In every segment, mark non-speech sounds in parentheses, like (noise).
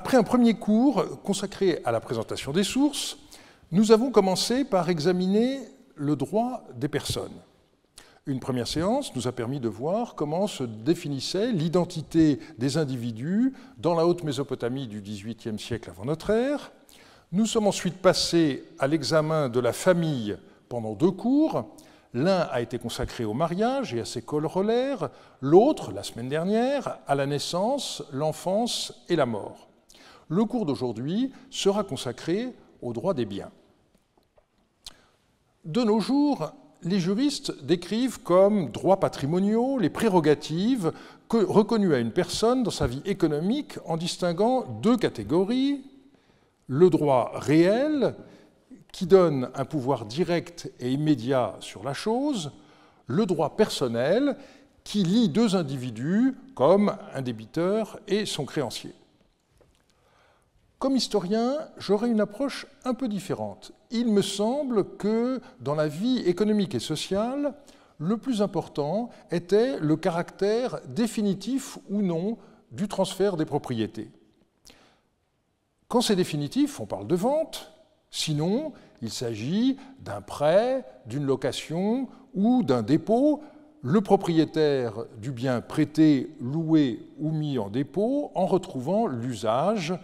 Après un premier cours consacré à la présentation des sources, nous avons commencé par examiner le droit des personnes. Une première séance nous a permis de voir comment se définissait l'identité des individus dans la haute Mésopotamie du XVIIIe siècle avant notre ère. Nous sommes ensuite passés à l'examen de la famille pendant deux cours. L'un a été consacré au mariage et à ses corollaires, l'autre, la semaine dernière, à la naissance, l'enfance et la mort. Le cours d'aujourd'hui sera consacré au droit des biens. De nos jours, les juristes décrivent comme droits patrimoniaux les prérogatives reconnues à une personne dans sa vie économique en distinguant deux catégories, le droit réel, qui donne un pouvoir direct et immédiat sur la chose, le droit personnel, qui lie deux individus comme un débiteur et son créancier. Comme historien, j'aurais une approche un peu différente. Il me semble que dans la vie économique et sociale, le plus important était le caractère définitif ou non du transfert des propriétés. Quand c'est définitif, on parle de vente, sinon il s'agit d'un prêt, d'une location ou d'un dépôt. Le propriétaire du bien prêté, loué ou mis en dépôt en retrouvant l'usage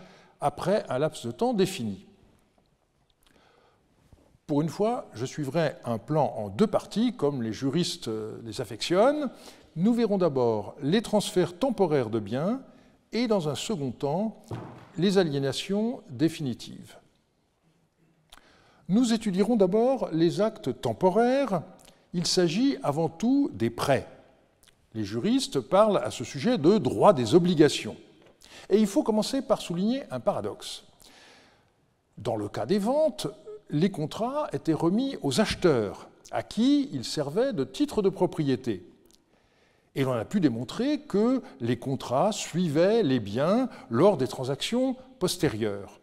après un laps de temps défini. Pour une fois, je suivrai un plan en deux parties, comme les juristes euh, les affectionnent. Nous verrons d'abord les transferts temporaires de biens et, dans un second temps, les aliénations définitives. Nous étudierons d'abord les actes temporaires. Il s'agit avant tout des prêts. Les juristes parlent à ce sujet de droit des obligations. Et il faut commencer par souligner un paradoxe. Dans le cas des ventes, les contrats étaient remis aux acheteurs, à qui ils servaient de titres de propriété. Et l'on a pu démontrer que les contrats suivaient les biens lors des transactions postérieures.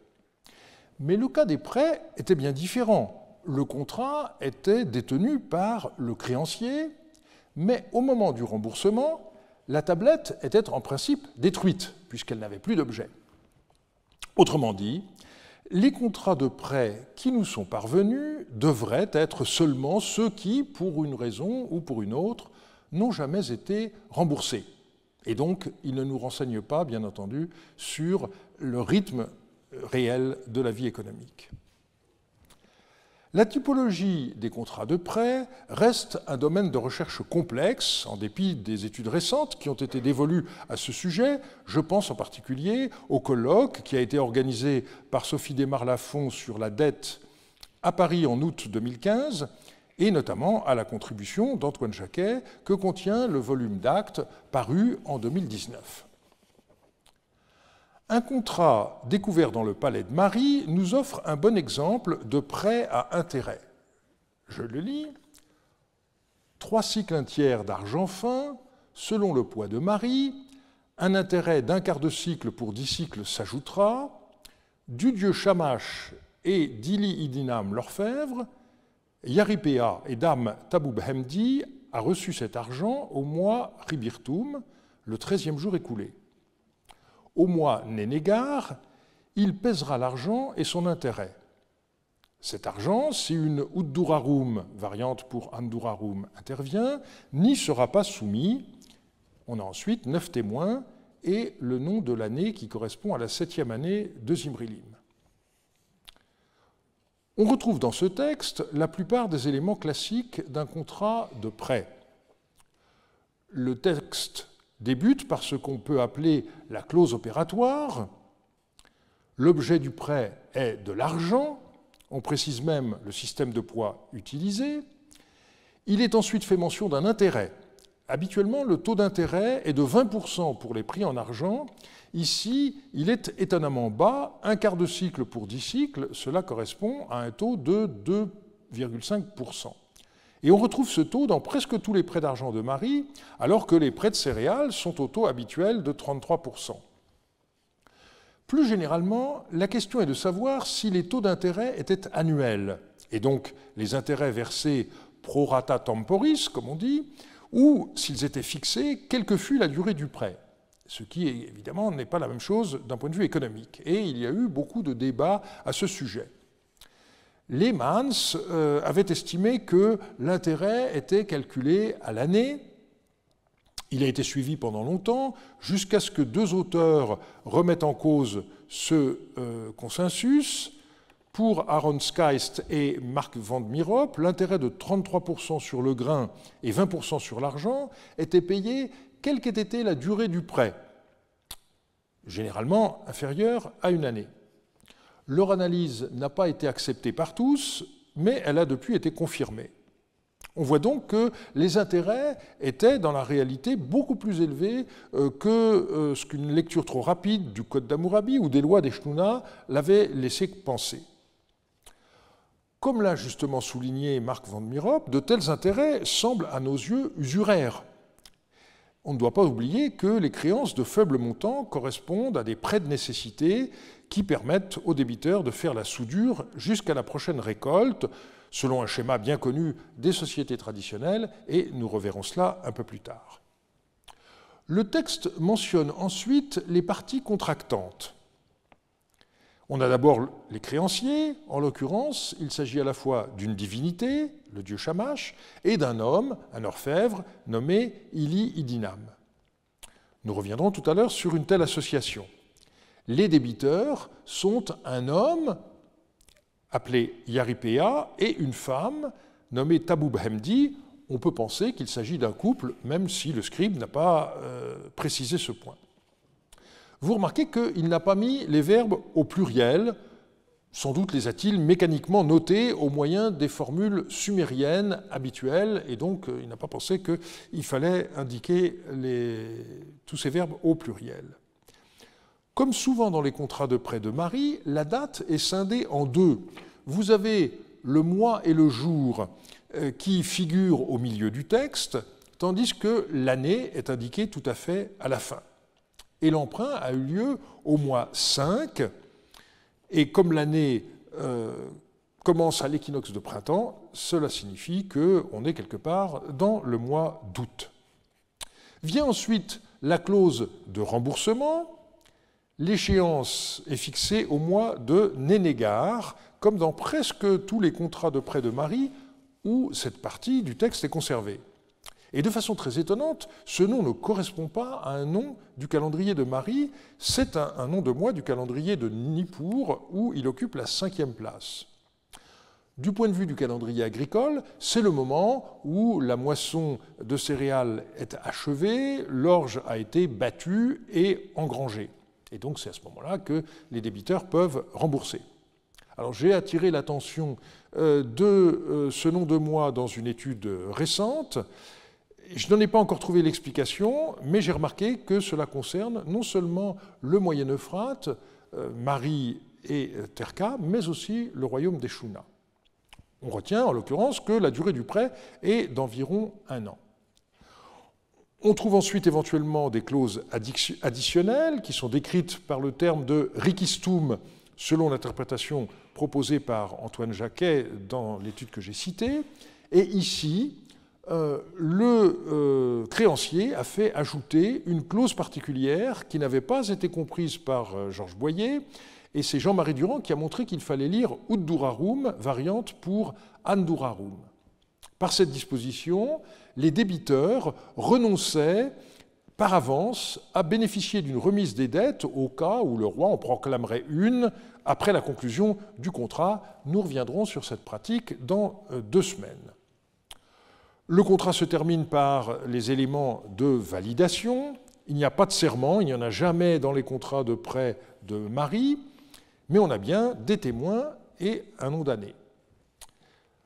Mais le cas des prêts était bien différent. Le contrat était détenu par le créancier, mais au moment du remboursement, la tablette était en principe détruite, puisqu'elle n'avait plus d'objet. Autrement dit, les contrats de prêt qui nous sont parvenus devraient être seulement ceux qui, pour une raison ou pour une autre, n'ont jamais été remboursés. Et donc, ils ne nous renseignent pas, bien entendu, sur le rythme réel de la vie économique. La typologie des contrats de prêt reste un domaine de recherche complexe, en dépit des études récentes qui ont été dévolues à ce sujet. Je pense en particulier au colloque qui a été organisé par Sophie Desmar-Lafont sur la dette à Paris en août 2015, et notamment à la contribution d'Antoine Jacquet que contient le volume d'actes paru en 2019. Un contrat découvert dans le palais de Marie nous offre un bon exemple de prêt à intérêt. Je le lis. Trois cycles un tiers d'argent fin, selon le poids de Marie, un intérêt d'un quart de cycle pour dix cycles s'ajoutera, du dieu Shamash et d'Ili Idinam l'orfèvre, Yaripéa et Dame hemdi a reçu cet argent au mois Ribirtum, le treizième jour écoulé au mois Nénégar, il pèsera l'argent et son intérêt. Cet argent, si une Uddurarum, variante pour Andurarum, intervient, n'y sera pas soumis. On a ensuite neuf témoins et le nom de l'année qui correspond à la septième année de Zimrilim. On retrouve dans ce texte la plupart des éléments classiques d'un contrat de prêt. Le texte débute par ce qu'on peut appeler la clause opératoire. L'objet du prêt est de l'argent, on précise même le système de poids utilisé. Il est ensuite fait mention d'un intérêt. Habituellement, le taux d'intérêt est de 20% pour les prix en argent. Ici, il est étonnamment bas, un quart de cycle pour 10 cycles, cela correspond à un taux de 2,5%. Et on retrouve ce taux dans presque tous les prêts d'argent de Marie, alors que les prêts de céréales sont au taux habituel de 33%. Plus généralement, la question est de savoir si les taux d'intérêt étaient annuels, et donc les intérêts versés pro rata temporis, comme on dit, ou s'ils étaient fixés, quelle que fût la durée du prêt ce qui évidemment n'est pas la même chose d'un point de vue économique. Et il y a eu beaucoup de débats à ce sujet. Les euh, avait estimé que l'intérêt était calculé à l'année. Il a été suivi pendant longtemps, jusqu'à ce que deux auteurs remettent en cause ce euh, consensus. Pour Aaron Skeist et Marc Van Mirop, l'intérêt de 33% sur le grain et 20% sur l'argent était payé quelle qu'ait été la durée du prêt, généralement inférieure à une année. Leur analyse n'a pas été acceptée par tous, mais elle a depuis été confirmée. On voit donc que les intérêts étaient dans la réalité beaucoup plus élevés euh, que euh, ce qu'une lecture trop rapide du Code d'Amourabi ou des lois des chnounas l'avait laissé penser. Comme l'a justement souligné Marc van Mirop, de tels intérêts semblent à nos yeux usuraires. On ne doit pas oublier que les créances de faibles montants correspondent à des prêts de nécessité qui permettent aux débiteurs de faire la soudure jusqu'à la prochaine récolte, selon un schéma bien connu des sociétés traditionnelles, et nous reverrons cela un peu plus tard. Le texte mentionne ensuite les parties contractantes. On a d'abord les créanciers, en l'occurrence, il s'agit à la fois d'une divinité, le dieu Shamash, et d'un homme, un orfèvre, nommé Ili Idinam. Nous reviendrons tout à l'heure sur une telle association les débiteurs sont un homme appelé Yaripea et une femme nommée Taboub Hemdi. On peut penser qu'il s'agit d'un couple, même si le scribe n'a pas euh, précisé ce point. Vous remarquez qu'il n'a pas mis les verbes au pluriel, sans doute les a-t-il mécaniquement notés au moyen des formules sumériennes habituelles, et donc euh, il n'a pas pensé qu'il fallait indiquer tous ces verbes au pluriel. Comme souvent dans les contrats de prêt de Marie, la date est scindée en deux. Vous avez le mois et le jour euh, qui figurent au milieu du texte, tandis que l'année est indiquée tout à fait à la fin. Et l'emprunt a eu lieu au mois 5, et comme l'année euh, commence à l'équinoxe de printemps, cela signifie qu'on est quelque part dans le mois d'août. Vient ensuite la clause de remboursement, L'échéance est fixée au mois de Nénégar, comme dans presque tous les contrats de prêt de Marie où cette partie du texte est conservée. Et de façon très étonnante, ce nom ne correspond pas à un nom du calendrier de Marie, c'est un, nom de mois du calendrier de Nippur, où il occupe la cinquième place. Du point de vue du calendrier agricole, c'est le moment où la moisson de céréales est achevée, l'orge a été battue et engrangée. Et donc c'est à ce moment-là que les débiteurs peuvent rembourser. Alors j'ai attiré l'attention euh, de euh, ce nom de moi dans une étude récente. Je n'en ai pas encore trouvé l'explication, mais j'ai remarqué que cela concerne non seulement le Moyen-Euphrate, euh, Marie et Terka, mais aussi le royaume des On retient en l'occurrence que la durée du prêt est d'environ un an. On trouve ensuite éventuellement des clauses additionnelles qui sont décrites par le terme de rikistum, selon l'interprétation proposée par Antoine Jacquet dans l'étude que j'ai citée. Et ici, euh, le euh, créancier a fait ajouter une clause particulière qui n'avait pas été comprise par euh, Georges Boyer. Et c'est Jean-Marie Durand qui a montré qu'il fallait lire Uddurarum, variante pour Andurarum. Par cette disposition, les débiteurs renonçaient par avance à bénéficier d'une remise des dettes au cas où le roi en proclamerait une après la conclusion du contrat. Nous reviendrons sur cette pratique dans euh, deux semaines. Le contrat se termine par les éléments de validation. Il n'y a pas de serment, il n'y en a jamais dans les contrats de prêt de Marie, mais on a bien des témoins et un nom d'année.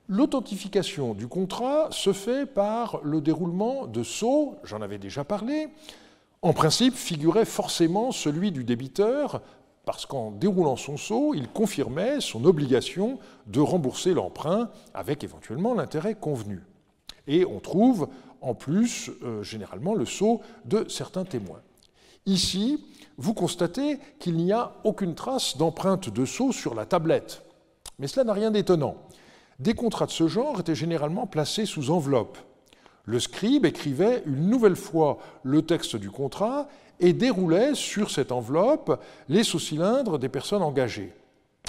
L'authentification du contrat se fait par le déroulement de sceaux, j'en avais déjà parlé. En principe, figurait forcément celui du débiteur, parce qu'en déroulant son sceau, il confirmait son obligation de rembourser l'emprunt avec éventuellement l'intérêt convenu. Et on trouve en plus euh, généralement le sceau de certains témoins. Ici, vous constatez qu'il n'y a aucune trace d'empreinte de sceau sur la tablette. Mais cela n'a rien d'étonnant. Des contrats de ce genre étaient généralement placés sous enveloppe. Le scribe écrivait une nouvelle fois le texte du contrat et déroulait sur cette enveloppe les sous-cylindres des personnes engagées.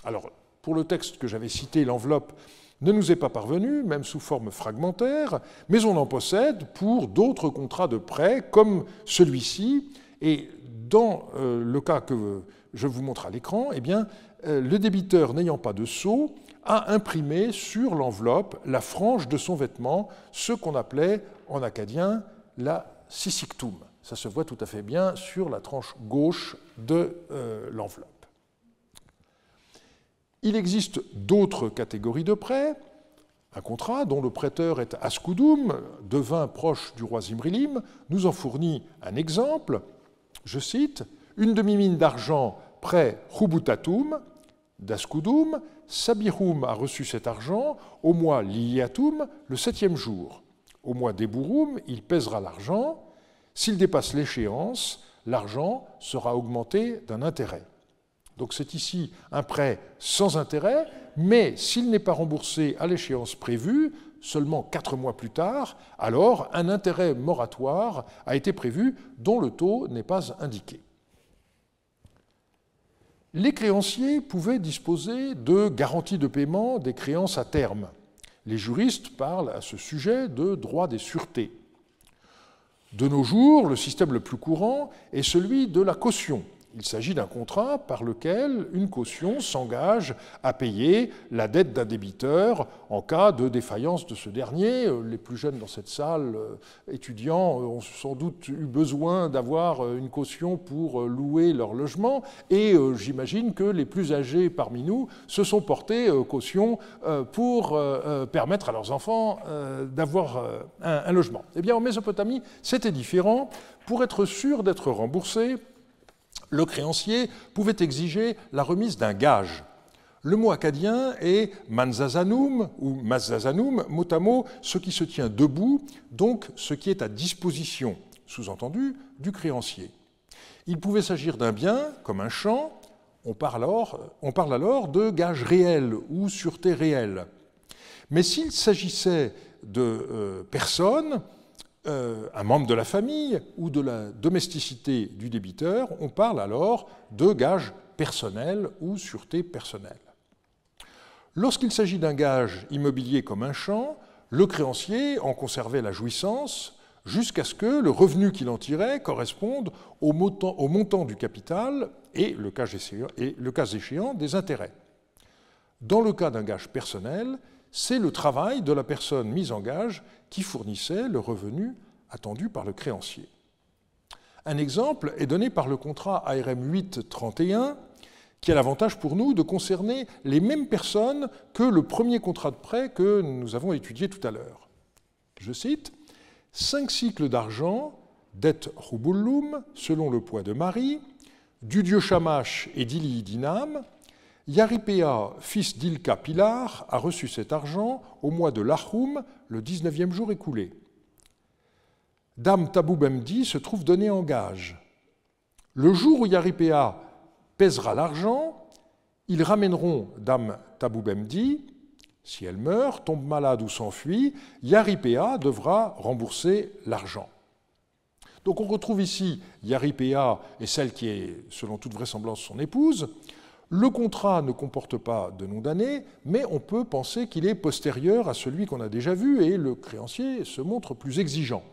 Alors, pour le texte que j'avais cité, l'enveloppe ne nous est pas parvenue, même sous forme fragmentaire, mais on en possède pour d'autres contrats de prêt, comme celui-ci. Et dans euh, le cas que je vous montre à l'écran, eh bien, euh, le débiteur n'ayant pas de sceau, a imprimé sur l'enveloppe la frange de son vêtement, ce qu'on appelait en acadien la sissictum. Ça se voit tout à fait bien sur la tranche gauche de euh, l'enveloppe. Il existe d'autres catégories de prêts, un contrat dont le prêteur est Ascudum, devint proche du roi Zimrilim, nous en fournit un exemple. Je cite Une demi-mine d'argent prêt Rubutatum d'Ascudum Sabirum a reçu cet argent au mois Liliatum, le septième jour. Au mois Deburum, il pèsera l'argent. S'il dépasse l'échéance, l'argent sera augmenté d'un intérêt. Donc c'est ici un prêt sans intérêt, mais s'il n'est pas remboursé à l'échéance prévue, seulement quatre mois plus tard, alors un intérêt moratoire a été prévu dont le taux n'est pas indiqué les créanciers pouvaient disposer de garanties de paiement des créances à terme. Les juristes parlent à ce sujet de droit des sûretés. De nos jours, le système le plus courant est celui de la caution, il s'agit d'un contrat par lequel une caution s'engage à payer la dette d'un débiteur en cas de défaillance de ce dernier. Euh, les plus jeunes dans cette salle, euh, étudiants, euh, ont sans doute eu besoin d'avoir une caution pour louer leur logement et j'imagine que les plus âgés parmi nous se sont portés caution pour permettre à leurs enfants d'avoir un logement. Eh bien, en Mésopotamie, c'était différent. Pour être sûr d'être remboursé, le créancier pouvait exiger la remise d'un gage. Le mot acadien est manzazanum ou mazazanum, mot ce qui se tient debout, donc ce qui est à disposition, sous-entendu, du créancier. Il pouvait s'agir d'un bien, comme un champ, on parle, alors, de gage réel ou sûreté réelle. Mais s'il s'agissait de euh, personnes, euh, un membre de la famille ou de la domesticité du débiteur, on parle alors de gage personnel ou sûreté personnelle. Lorsqu'il s'agit d'un gage immobilier comme un champ, le créancier en conservait la jouissance jusqu'à ce que le revenu qu'il en tirait corresponde au montant, du capital et et, le cas échéant, des intérêts. Dans le cas d'un gage personnel, c'est le travail de la personne mise en gage qui fournissait le revenu attendu par le créancier. Un exemple est donné par le contrat ARM 831, qui a l'avantage pour nous de concerner les mêmes personnes que le premier contrat de prêt que nous avons étudié tout à l'heure. Je cite Cinq cycles d'argent, det rubullum, selon le poids de Marie, du dieu Shamash et d'Ili Dinam, Yaripea, fils d'Ilka Pilar, a reçu cet argent au mois de Lahoum, le 19e jour écoulé. Dame Taboubemdi se trouve donnée en gage. Le jour où Yaripea pèsera l'argent, ils ramèneront Dame Taboubemdi. Si elle meurt, tombe malade ou s'enfuit, Yaripea devra rembourser l'argent. Donc on retrouve ici Yaripea et celle qui est, selon toute vraisemblance, son épouse, le contrat ne comporte pas de nom d'année, mais on peut penser qu'il est postérieur à celui qu'on a déjà vu et le créancier se montre plus exigeant.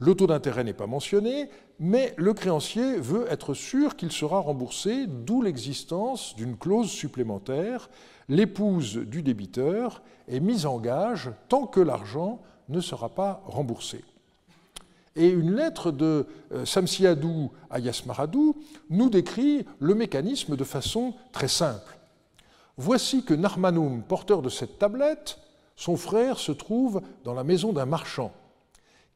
Le taux d'intérêt n'est pas mentionné, mais le créancier veut être sûr qu'il sera remboursé, d'où l'existence d'une clause supplémentaire. L'épouse du débiteur est mise en gage tant que l'argent ne sera pas remboursé. Et une lettre de euh, Samsiadou à Yasmaradou nous décrit le mécanisme de façon très simple. Voici que Narmanum, porteur de cette tablette, son frère se trouve dans la maison d'un marchand,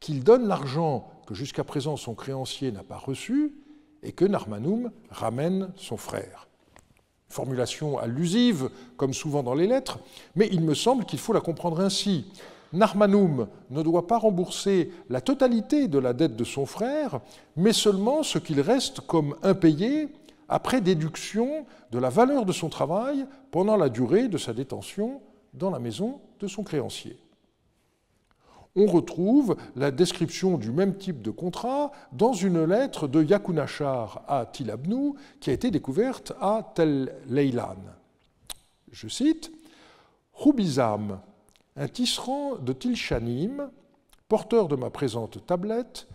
qu'il donne l'argent que jusqu'à présent son créancier n'a pas reçu, et que Narmanum ramène son frère. Formulation allusive, comme souvent dans les lettres, mais il me semble qu'il faut la comprendre ainsi. Narmanoum ne doit pas rembourser la totalité de la dette de son frère, mais seulement ce qu'il reste comme impayé après déduction de la valeur de son travail pendant la durée de sa détention dans la maison de son créancier. On retrouve la description du même type de contrat dans une lettre de Yakunachar à Tilabnou qui a été découverte à Tel Leilan. Je cite un tisserand de Tilchanim, porteur de ma présente tablette,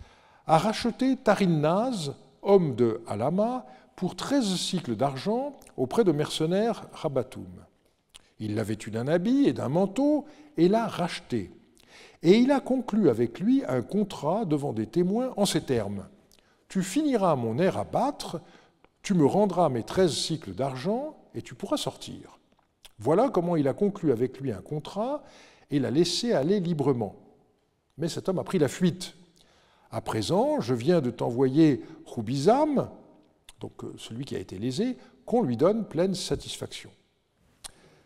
a racheté Tarinnaz, homme de Alama, pour treize cycles d'argent auprès de mercenaires Rabatoum. Il l'a vêtu d'un habit et d'un manteau et l'a racheté. Et il a conclu avec lui un contrat devant des témoins en ces termes. Tu finiras mon air à battre, tu me rendras mes treize cycles d'argent et tu pourras sortir. Voilà comment il a conclu avec lui un contrat et la laissé aller librement. Mais cet homme a pris la fuite. À présent, je viens de t'envoyer Roubizam, donc euh, celui qui a été lésé, qu'on lui donne pleine satisfaction.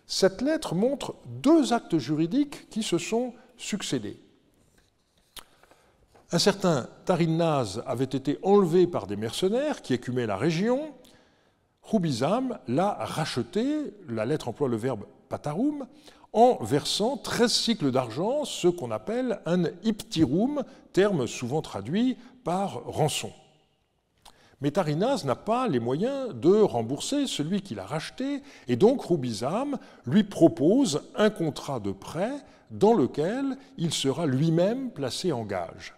Cette lettre montre deux actes juridiques qui se sont succédés. Un certain Tarinaz avait été enlevé par des mercenaires qui écumaient la région. Roubizam l'a racheté, la lettre emploie le verbe patarum, en versant 13 cycles d'argent, ce qu'on appelle un iptirum, terme souvent traduit par rançon. Mais Tarinas n'a pas les moyens de rembourser celui qu'il a racheté, et donc Roubizam lui propose un contrat de prêt dans lequel il sera lui-même placé en gage.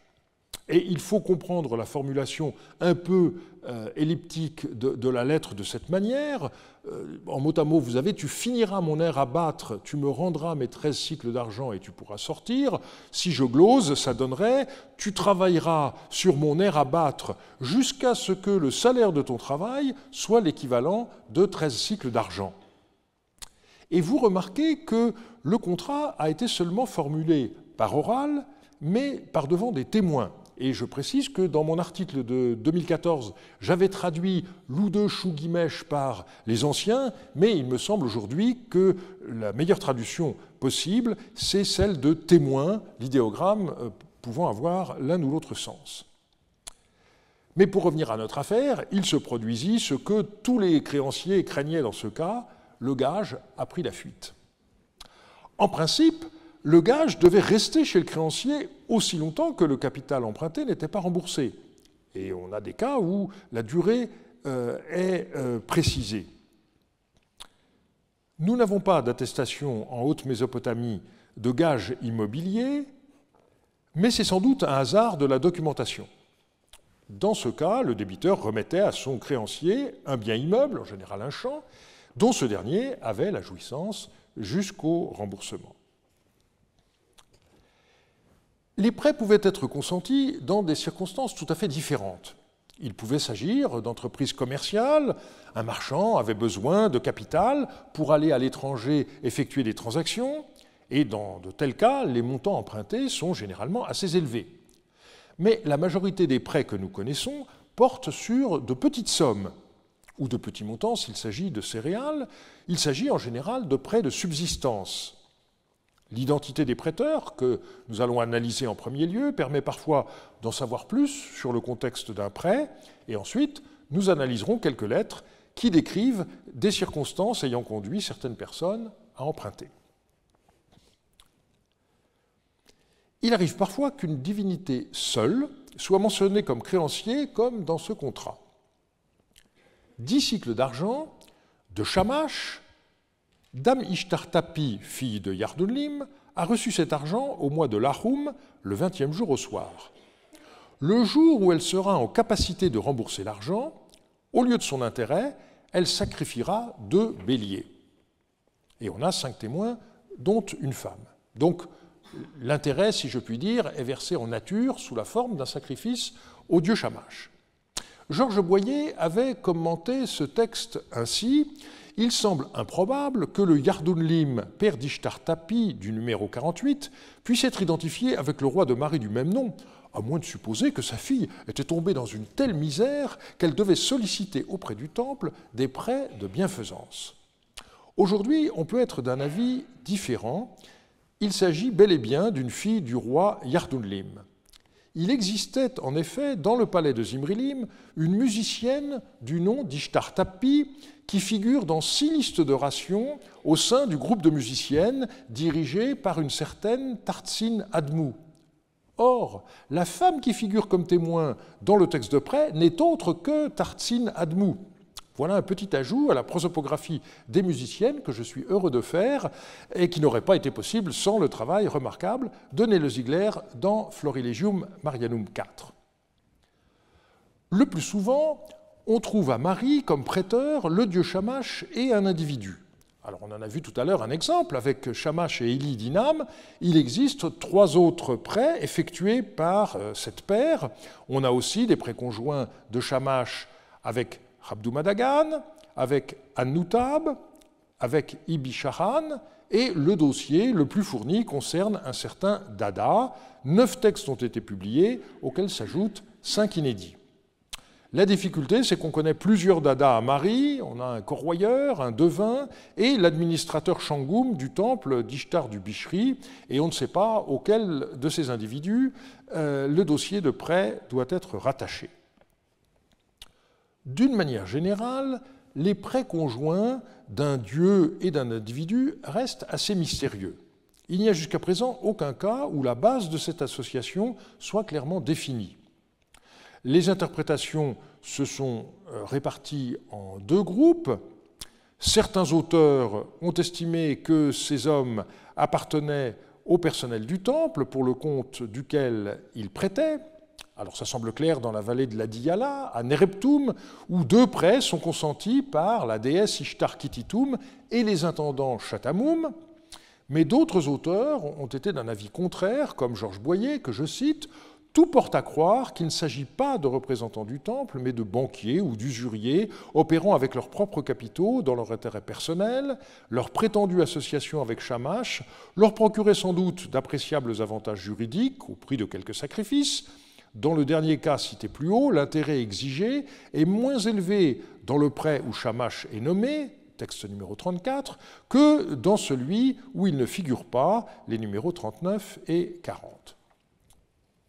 Et il faut comprendre la formulation un peu euh, elliptique de, la lettre de cette manière. Euh, en mot à mot, vous avez Tu finiras mon air à battre, tu me rendras mes 13 cycles d'argent et tu pourras sortir. Si je glose, ça donnerait Tu travailleras sur mon air à battre jusqu'à ce que le salaire de ton travail soit l'équivalent de 13 cycles d'argent. Et vous remarquez que le contrat a été seulement formulé par oral, mais par devant des témoins. Et je précise que dans mon article de 2014, j'avais traduit Lou de guimèche » par les anciens, mais il me semble aujourd'hui que la meilleure traduction possible, c'est celle de témoin, l'idéogramme euh, pouvant avoir l'un ou l'autre sens. Mais pour revenir à notre affaire, il se produisit ce que tous les créanciers craignaient dans ce cas, le gage a pris la fuite. En principe, le gage devait rester chez le créancier aussi longtemps que le capital emprunté n'était pas remboursé. Et on a des cas où la durée euh, est euh, précisée. Nous n'avons pas d'attestation en haute Mésopotamie de gage immobilier, mais c'est sans doute un hasard de la documentation. Dans ce cas, le débiteur remettait à son créancier un bien immeuble, en général un champ, dont ce dernier avait la jouissance jusqu'au remboursement. Les prêts pouvaient être consentis dans des circonstances tout à fait différentes. Il pouvait s'agir d'entreprises commerciales, un marchand avait besoin de capital pour aller à l'étranger effectuer des transactions, et dans de tels cas, les montants empruntés sont généralement assez élevés. Mais la majorité des prêts que nous connaissons portent sur de petites sommes, ou de petits montants s'il s'agit de céréales, il s'agit en général de prêts de subsistance. L'identité des prêteurs, que nous allons analyser en premier lieu, permet parfois d'en savoir plus sur le contexte d'un prêt, et ensuite, nous analyserons quelques lettres qui décrivent des circonstances ayant conduit certaines personnes à emprunter. Il arrive parfois qu'une divinité seule soit mentionnée comme créancier, comme dans ce contrat. Dix cycles d'argent de Shamash, Dame Ishtartapi, fille de Yardunlim, a reçu cet argent au mois de Lahum, le 20e jour au soir. Le jour où elle sera en capacité de rembourser l'argent, au lieu de son intérêt, elle sacrifiera deux béliers. Et on a cinq témoins, dont une femme. Donc l'intérêt, si je puis dire, est versé en nature sous la forme d'un sacrifice au dieu Shamash. Georges Boyer avait commenté ce texte ainsi il semble improbable que le Yardunlim, père d'Ishtartapi du numéro 48, puisse être identifié avec le roi de Marie du même nom, à moins de supposer que sa fille était tombée dans une telle misère qu'elle devait solliciter auprès du temple des prêts de bienfaisance. Aujourd'hui, on peut être d'un avis différent. Il s'agit bel et bien d'une fille du roi Yardunlim. Il existait en effet dans le palais de Zimrilim une musicienne du nom d'Ishtar Tapi qui figure dans six listes de rations au sein du groupe de musiciennes dirigé par une certaine Tartsin Admou. Or, la femme qui figure comme témoin dans le texte de prêt n'est autre que Tartsin Admou. Voilà un petit ajout à la prosopographie des musiciennes que je suis heureux de faire et qui n'aurait pas été possible sans le travail remarquable de Le Ziegler dans Florilegium Marianum IV. Le plus souvent, on trouve à Marie comme prêteur le dieu Shamash et un individu. Alors on en a vu tout à l'heure un exemple avec Shamash et Eli d'Inam. Il existe trois autres prêts effectués par euh, cette paire. On a aussi des prêts conjoints de Shamash avec Abdou Madagan, avec Anoutab avec Ibi Shahan, et le dossier le plus fourni concerne un certain Dada. Neuf textes ont été publiés, auxquels s'ajoutent cinq inédits. La difficulté, c'est qu'on connaît plusieurs Dada à Marie, on a un corroyeur, un devin, et l'administrateur Shangoum du temple d'Ishtar du Bishri, et on ne sait pas auquel de ces individus euh, le dossier de prêt doit être rattaché. D'une manière générale, les prêts conjoints d'un dieu et d'un individu restent assez mystérieux. Il n'y a jusqu'à présent aucun cas où la base de cette association soit clairement définie. Les interprétations se sont euh, réparties en deux groupes. Certains auteurs ont estimé que ces hommes appartenaient au personnel du temple pour le compte duquel ils prêtaient, alors ça semble clair dans la vallée de la Diyala, à Nereptum, où deux prêts sont consentis par la déesse Ishtar Kititum et les intendants Chatamoum. mais d'autres auteurs ont été d'un avis contraire, comme Georges Boyer, que je cite, tout porte à croire qu'il ne s'agit pas de représentants du temple, mais de banquiers ou d'usuriers opérant avec leurs propres capitaux dans leur intérêt personnel. Leur prétendue association avec Shamash leur procurait sans doute d'appréciables avantages juridiques au prix de quelques sacrifices, dans le dernier cas cité plus haut, l'intérêt exigé est moins élevé dans le prêt où Shamash est nommé, texte numéro 34, que dans celui où il ne figure pas, les numéros 39 et 40.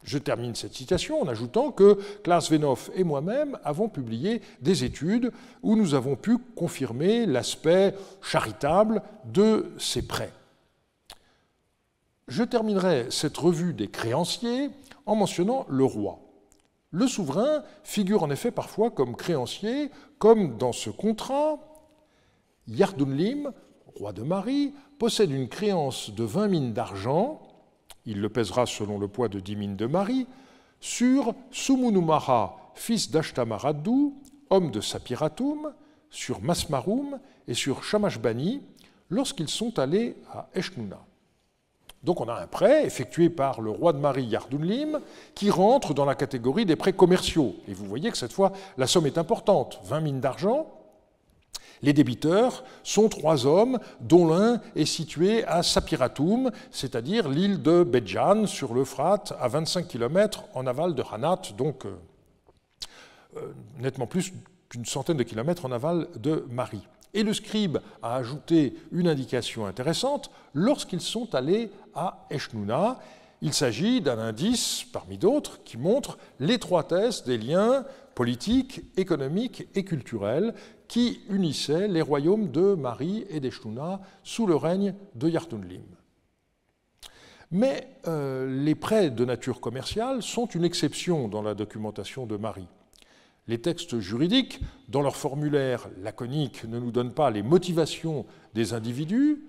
Je termine cette citation en ajoutant que Klaas Venoff et moi-même avons publié des études où nous avons pu confirmer l'aspect charitable de ces prêts. Je terminerai cette revue des créanciers en mentionnant le roi. Le souverain figure en effet parfois comme créancier, comme dans ce contrat. Yardunlim, roi de Marie, possède une créance de 20 mines d'argent, il le pèsera selon le poids de 10 mines de Marie, sur Sumunumara, fils d'ashtamaradou homme de Sapiratum, sur Masmarum et sur Shamashbani, lorsqu'ils sont allés à Eshnouna. Donc on a un prêt effectué par le roi de Marie Yardunlim qui rentre dans la catégorie des prêts commerciaux. Et vous voyez que cette fois, la somme est importante, 20 mines d'argent. Les débiteurs sont trois hommes, dont l'un est situé à Sapiratum, c'est-à-dire l'île de Bedjan, sur l'Euphrate, à 25 km en aval de Hanat, donc euh, euh, nettement plus qu'une centaine de kilomètres en aval de Marie. Et le scribe a ajouté une indication intéressante lorsqu'ils sont allés à Eshnouna. Il s'agit d'un indice, parmi d'autres, qui montre l'étroitesse des liens politiques, économiques et culturels qui unissaient les royaumes de Marie et d'Eshnouna sous le règne de Yartunlim. Mais euh, les prêts de nature commerciale sont une exception dans la documentation de Marie. Les textes juridiques, dans leur formulaire laconique, ne nous donnent pas les motivations des individus.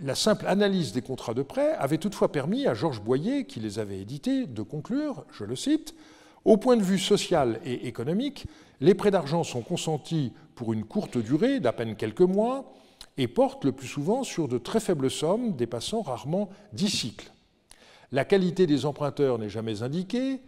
La simple analyse des contrats de prêt avait toutefois permis à Georges Boyer, qui les avait édités, de conclure, je le cite, Au point de vue social et économique, les prêts d'argent sont consentis pour une courte durée, d'à peine quelques mois, et portent le plus souvent sur de très faibles sommes, dépassant rarement dix cycles. La qualité des emprunteurs n'est jamais indiquée,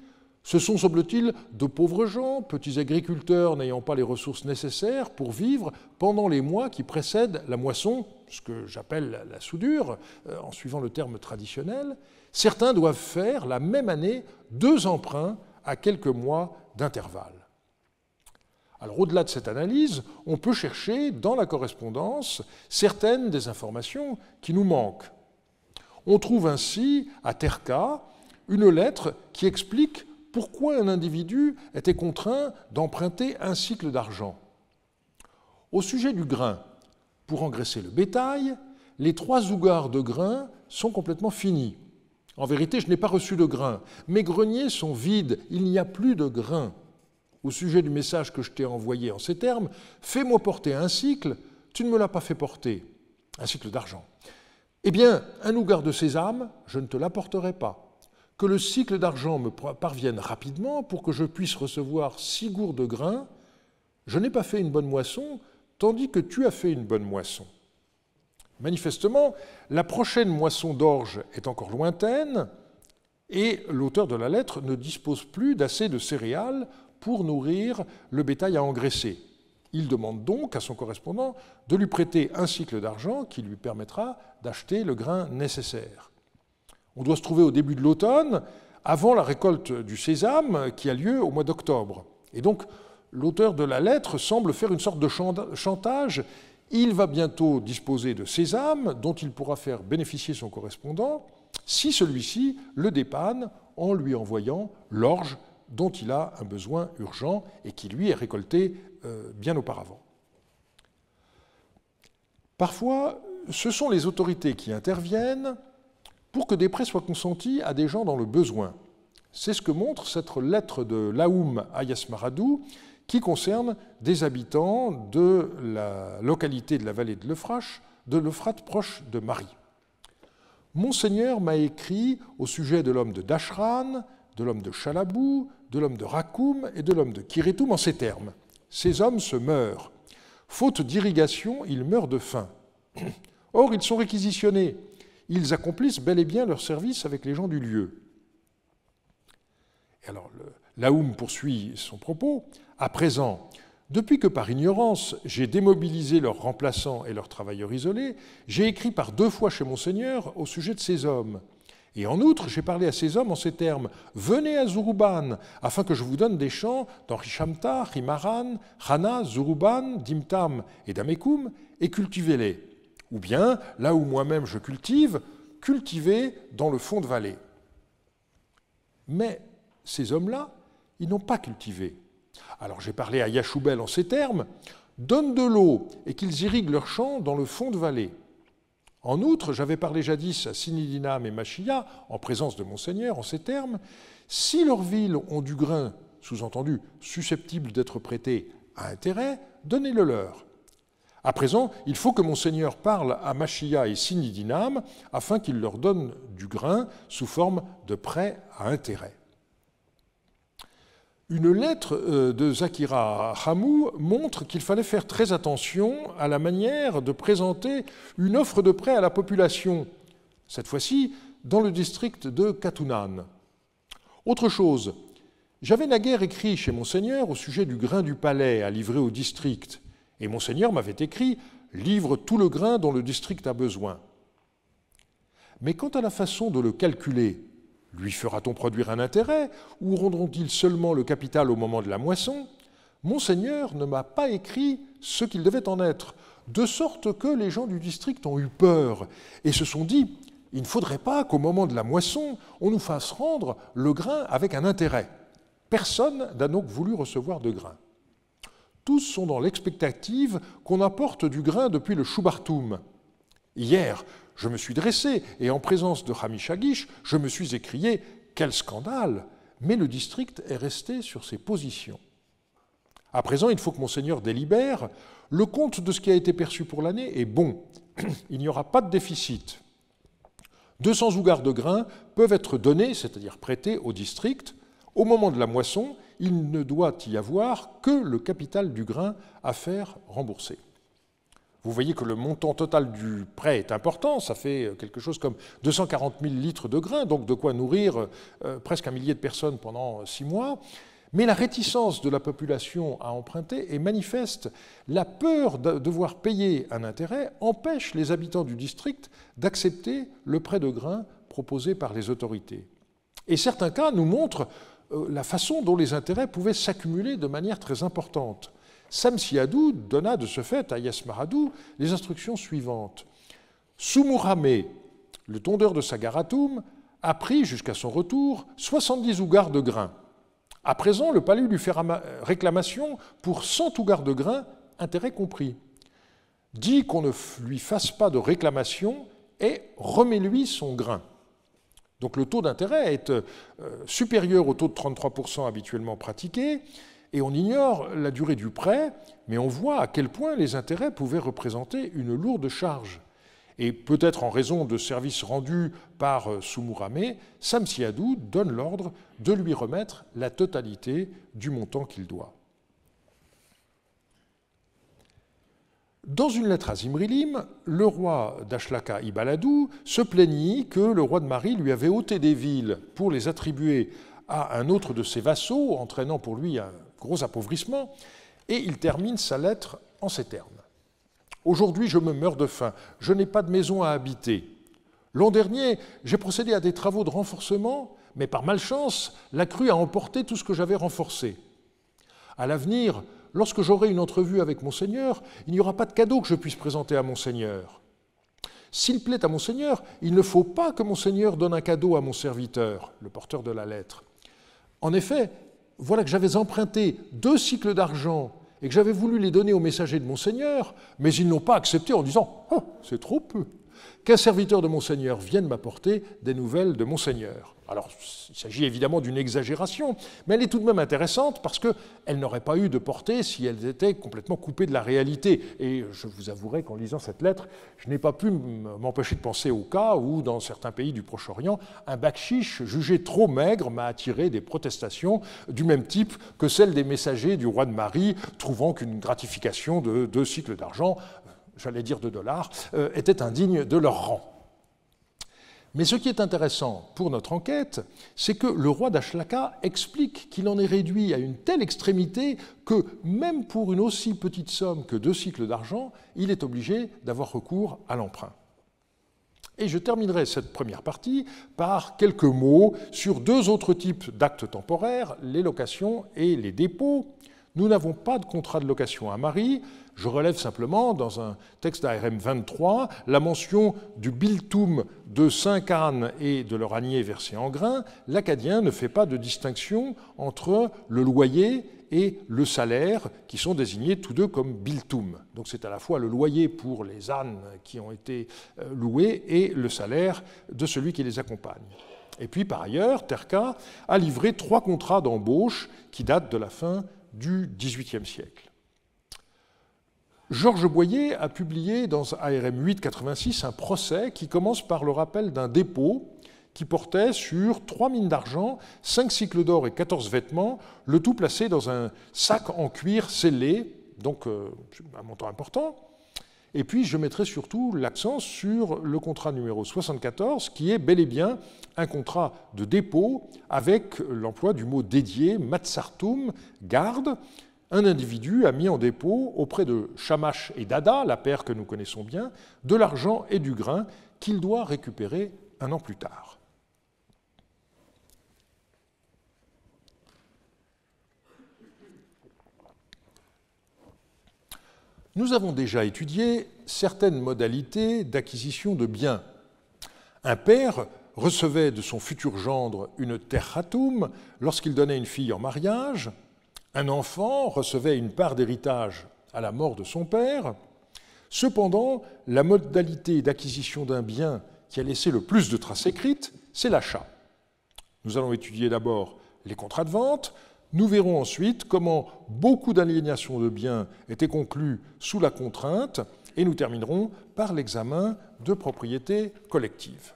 ce sont, semble-t-il, de pauvres gens, petits agriculteurs n'ayant pas les ressources nécessaires pour vivre pendant les mois qui précèdent la moisson, ce que j'appelle la soudure, euh, en suivant le terme traditionnel. Certains doivent faire la même année deux emprunts à quelques mois d'intervalle. Alors au-delà de cette analyse, on peut chercher dans la correspondance certaines des informations qui nous manquent. On trouve ainsi à Terka une lettre qui explique pourquoi un individu était contraint d'emprunter un cycle d'argent. Au sujet du grain, pour engraisser le bétail, les trois ougards de grain sont complètement finis. En vérité, je n'ai pas reçu de grain. Mes greniers sont vides, il n'y a plus de grain. Au sujet du message que je t'ai envoyé en ces termes, fais-moi porter un cycle, tu ne me l'as pas fait porter, un cycle d'argent. Eh bien, un ougard de sésame, je ne te l'apporterai pas que le cycle d'argent me parvienne rapidement pour que je puisse recevoir six gourdes de grains, je n'ai pas fait une bonne moisson, tandis que tu as fait une bonne moisson. Manifestement, la prochaine moisson d'orge est encore lointaine, et l'auteur de la lettre ne dispose plus d'assez de céréales pour nourrir le bétail à engraisser. Il demande donc à son correspondant de lui prêter un cycle d'argent qui lui permettra d'acheter le grain nécessaire. On doit se trouver au début de l'automne, avant la récolte du sésame qui a lieu au mois d'octobre. Et donc, l'auteur de la lettre semble faire une sorte de chantage. Il va bientôt disposer de sésame dont il pourra faire bénéficier son correspondant si celui-ci le dépanne en lui envoyant l'orge dont il a un besoin urgent et qui lui est récolté euh, bien auparavant. Parfois, ce sont les autorités qui interviennent pour que des prêts soient consentis à des gens dans le besoin. C'est ce que montre cette lettre de Laoum à Yasmaradou qui concerne des habitants de la localité de la vallée de l'Euphrate, de l'Euphrate proche de Marie. Monseigneur m'a écrit au sujet de l'homme de Dashran, de l'homme de Chalabou, de l'homme de Rakoum et de l'homme de Kiritoum en ces termes. Ces hommes se meurent. Faute d'irrigation, ils meurent de faim. Or, ils sont réquisitionnés ils accomplissent bel et bien leur service avec les gens du lieu. alors, Laoum poursuit son propos. À présent, depuis que par ignorance j'ai démobilisé leurs remplaçants et leurs travailleurs isolés, j'ai écrit par deux fois chez Monseigneur au sujet de ces hommes. Et en outre, j'ai parlé à ces hommes en ces termes Venez à Zuruban, afin que je vous donne des chants dans Rishamta, Rimaran, Hana, Zuruban, Dimtam et Damekoum, et cultivez-les. Ou bien, là où moi-même je cultive, cultiver dans le fond de vallée. Mais ces hommes-là, ils n'ont pas cultivé. Alors j'ai parlé à Yachoubel en ces termes donne de l'eau et qu'ils irriguent leurs champs dans le fond de vallée. En outre, j'avais parlé jadis à Sinidinam et Machia, en présence de Monseigneur, en ces termes si leurs villes ont du grain, sous-entendu susceptible d'être prêté à intérêt, donnez-le leur. À présent, il faut que Monseigneur parle à Machia et Sinidinam afin qu'il leur donne du grain sous forme de prêt à intérêt. Une lettre euh, de Zakira Hamou montre qu'il fallait faire très attention à la manière de présenter une offre de prêt à la population, cette fois-ci dans le district de Katunan. Autre chose, j'avais naguère écrit chez Monseigneur au sujet du grain du palais à livrer au district et monseigneur m'avait écrit Livre tout le grain dont le district a besoin. Mais quant à la façon de le calculer, lui fera-t-on produire un intérêt ou rendront-ils seulement le capital au moment de la moisson Monseigneur ne m'a pas écrit ce qu'il devait en être, de sorte que les gens du district ont eu peur et se sont dit il ne faudrait pas qu'au moment de la moisson, on nous fasse rendre le grain avec un intérêt. Personne n'a donc voulu recevoir de grain. Tous sont dans l'expectative qu'on apporte du grain depuis le Choubartoum. Hier, je me suis dressé et en présence de Hamishagish, je me suis écrié Quel scandale Mais le district est resté sur ses positions. À présent, il faut que Monseigneur délibère. Le compte de ce qui a été perçu pour l'année est bon. (clears throat) il n'y aura pas de déficit. 200 ougards de grain peuvent être donnés, c'est-à-dire prêtés au district, au moment de la moisson il ne doit y avoir que le capital du grain à faire rembourser. Vous voyez que le montant total du prêt est important, ça fait quelque chose comme 240 000 litres de grain, donc de quoi nourrir euh, presque un millier de personnes pendant six mois. Mais la réticence de la population à emprunter est manifeste. La peur de devoir payer un intérêt empêche les habitants du district d'accepter le prêt de grain proposé par les autorités. Et certains cas nous montrent euh, la façon dont les intérêts pouvaient s'accumuler de manière très importante. Samsiadou donna de ce fait à Yasmaradou les instructions suivantes. Sumurame, le tondeur de Sagaratum, a pris jusqu'à son retour 70 ougars de grains. À présent, le palais lui fait réclamation pour 100 ougars de grains, intérêts compris. dit qu'on ne lui fasse pas de réclamation et remets-lui son grain. Donc le taux d'intérêt est euh, supérieur au taux de 33% habituellement pratiqué, et on ignore la durée du prêt, mais on voit à quel point les intérêts pouvaient représenter une lourde charge. Et peut-être en raison de services rendus par euh, Soumouramé, Samsiadou donne l'ordre de lui remettre la totalité du montant qu'il doit. Dans une lettre à Zimrilim, le roi d'Ashlaka Ibaladou se plaignit que le roi de Marie lui avait ôté des villes pour les attribuer à un autre de ses vassaux, entraînant pour lui un gros appauvrissement, et il termine sa lettre en ces termes. Aujourd'hui, je me meurs de faim, je n'ai pas de maison à habiter. L'an dernier, j'ai procédé à des travaux de renforcement, mais par malchance, la crue a emporté tout ce que j'avais renforcé. À l'avenir, lorsque j'aurai une entrevue avec Monseigneur, il n'y aura pas de cadeau que je puisse présenter à Monseigneur. S'il plaît à mon Seigneur, il ne faut pas que mon Seigneur donne un cadeau à mon serviteur, le porteur de la lettre. En effet, voilà que j'avais emprunté deux cycles d'argent et que j'avais voulu les donner aux messagers de mon Seigneur, mais ils n'ont pas accepté en disant Oh, c'est trop peu Qu'un serviteur de mon Seigneur vienne m'apporter des nouvelles de mon Seigneur. Alors, il s'agit évidemment d'une exagération, mais elle est tout de même intéressante parce qu'elle n'aurait pas eu de portée si elle était complètement coupée de la réalité. Et je vous avouerai qu'en lisant cette lettre, je n'ai pas pu m'empêcher de penser au cas où, dans certains pays du Proche-Orient, un bakchiche jugé trop maigre m'a attiré des protestations du même type que celles des messagers du roi de Marie, trouvant qu'une gratification de deux cycles d'argent, j'allais dire de dollars, euh, était indigne de leur rang. Mais ce qui est intéressant pour notre enquête, c'est que le roi d'Ashlaka explique qu'il en est réduit à une telle extrémité que même pour une aussi petite somme que deux cycles d'argent, il est obligé d'avoir recours à l'emprunt. Et je terminerai cette première partie par quelques mots sur deux autres types d'actes temporaires, les locations et les dépôts. Nous n'avons pas de contrat de location à Marie, je relève simplement, dans un texte d'ARM 23, la mention du biltum de cinq ânes et de leur anier versé en grain. L'Acadien ne fait pas de distinction entre le loyer et le salaire, qui sont désignés tous deux comme biltum. Donc c'est à la fois le loyer pour les ânes qui ont été euh, loués et le salaire de celui qui les accompagne. Et puis par ailleurs, Terka a livré trois contrats d'embauche qui datent de la fin du XVIIIe siècle. Georges Boyer a publié dans ARM 886 un procès qui commence par le rappel d'un dépôt qui portait sur trois mines d'argent, cinq cycles d'or et 14 vêtements, le tout placé dans un sac en cuir scellé, donc euh, un montant important. Et puis je mettrai surtout l'accent sur le contrat numéro 74, qui est bel et bien un contrat de dépôt avec l'emploi du mot dédié, matsartum, garde, un individu a mis en dépôt auprès de Shamash et Dada, la paire que nous connaissons bien, de l'argent et du grain qu'il doit récupérer un an plus tard. Nous avons déjà étudié certaines modalités d'acquisition de biens. Un père recevait de son futur gendre une terratum lorsqu'il donnait une fille en mariage, un enfant recevait une part d'héritage à la mort de son père. Cependant, la modalité d'acquisition d'un bien qui a laissé le plus de traces écrites, c'est l'achat. Nous allons étudier d'abord les contrats de vente. Nous verrons ensuite comment beaucoup d'aliénations de biens étaient conclues sous la contrainte et nous terminerons par l'examen de propriété collective.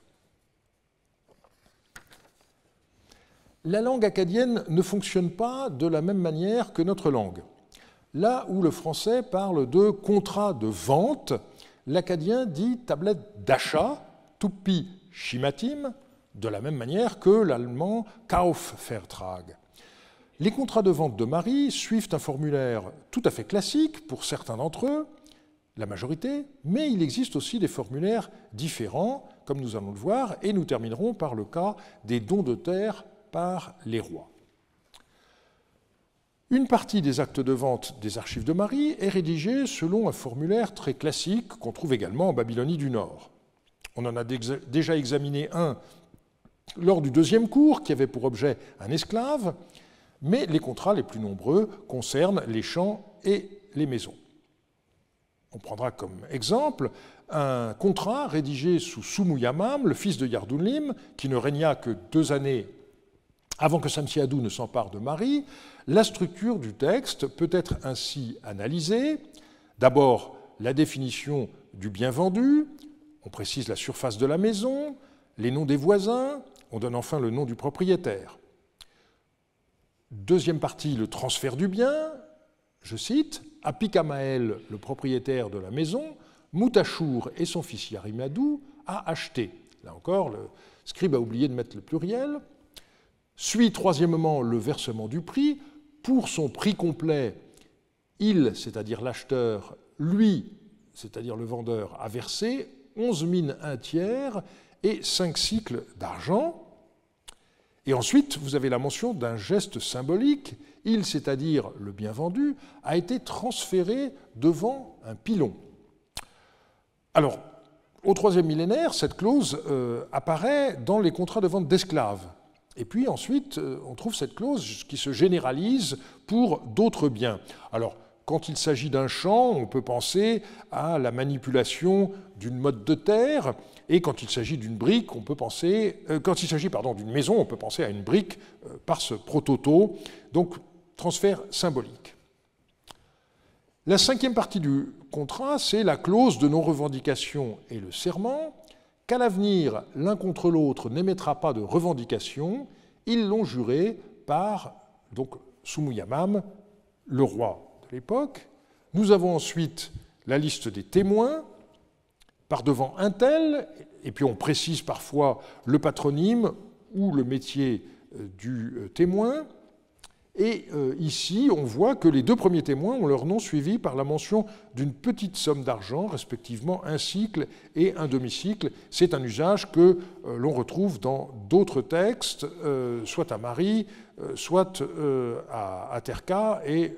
la langue acadienne ne fonctionne pas de la même manière que notre langue. Là où le français parle de contrat de vente, l'acadien dit tablette d'achat, tupi shimatim, de la même manière que l'allemand Kaufvertrag. Les contrats de vente de Marie suivent un formulaire tout à fait classique pour certains d'entre eux, la majorité, mais il existe aussi des formulaires différents, comme nous allons le voir, et nous terminerons par le cas des dons de terre par les rois. Une partie des actes de vente des archives de Marie est rédigée selon un formulaire très classique qu'on trouve également en Babylonie du Nord. On en a déjà examiné un lors du deuxième cours qui avait pour objet un esclave, mais les contrats les plus nombreux concernent les champs et les maisons. On prendra comme exemple un contrat rédigé sous Sumu-Yamam, le fils de Yardoulim, qui ne régna que deux années avant que Samsiadou ne s'empare de Marie, la structure du texte peut être ainsi analysée. D'abord, la définition du bien vendu, on précise la surface de la maison, les noms des voisins, on donne enfin le nom du propriétaire. Deuxième partie, le transfert du bien, je cite, À Pikamaël, le propriétaire de la maison, Moutachour et son fils Yarimadou a acheté. Là encore, le scribe a oublié de mettre le pluriel. Suit troisièmement le versement du prix. Pour son prix complet, il, c'est-à-dire l'acheteur, lui, c'est-à-dire le vendeur, a versé 11 mines un tiers et 5 cycles d'argent. Et ensuite, vous avez la mention d'un geste symbolique. Il, c'est-à-dire le bien vendu, a été transféré devant un pilon. Alors, au troisième millénaire, cette clause euh, apparaît dans les contrats de vente d'esclaves. Et puis ensuite, euh, on trouve cette clause qui se généralise pour d'autres biens. Alors, quand il s'agit d'un champ, on peut penser à la manipulation d'une mode de terre, et quand il s'agit d'une brique, on peut penser, euh, quand il s'agit pardon d'une maison, on peut penser à une brique euh, par ce prototo. Donc transfert symbolique. La cinquième partie du contrat, c'est la clause de non-revendication et le serment qu'à l'avenir, l'un contre l'autre n'émettra pas de revendication, ils l'ont juré par donc Yamam, le roi de l'époque. Nous avons ensuite la liste des témoins, par devant un tel, et puis on précise parfois le patronyme ou le métier euh, du euh, témoin. Et euh, ici, on voit que les deux premiers témoins ont leur nom suivi par la mention d'une petite somme d'argent, respectivement un cycle et un demi-cycle. C'est un usage que euh, l'on retrouve dans d'autres textes, euh, soit à Marie, soit à, Terka, et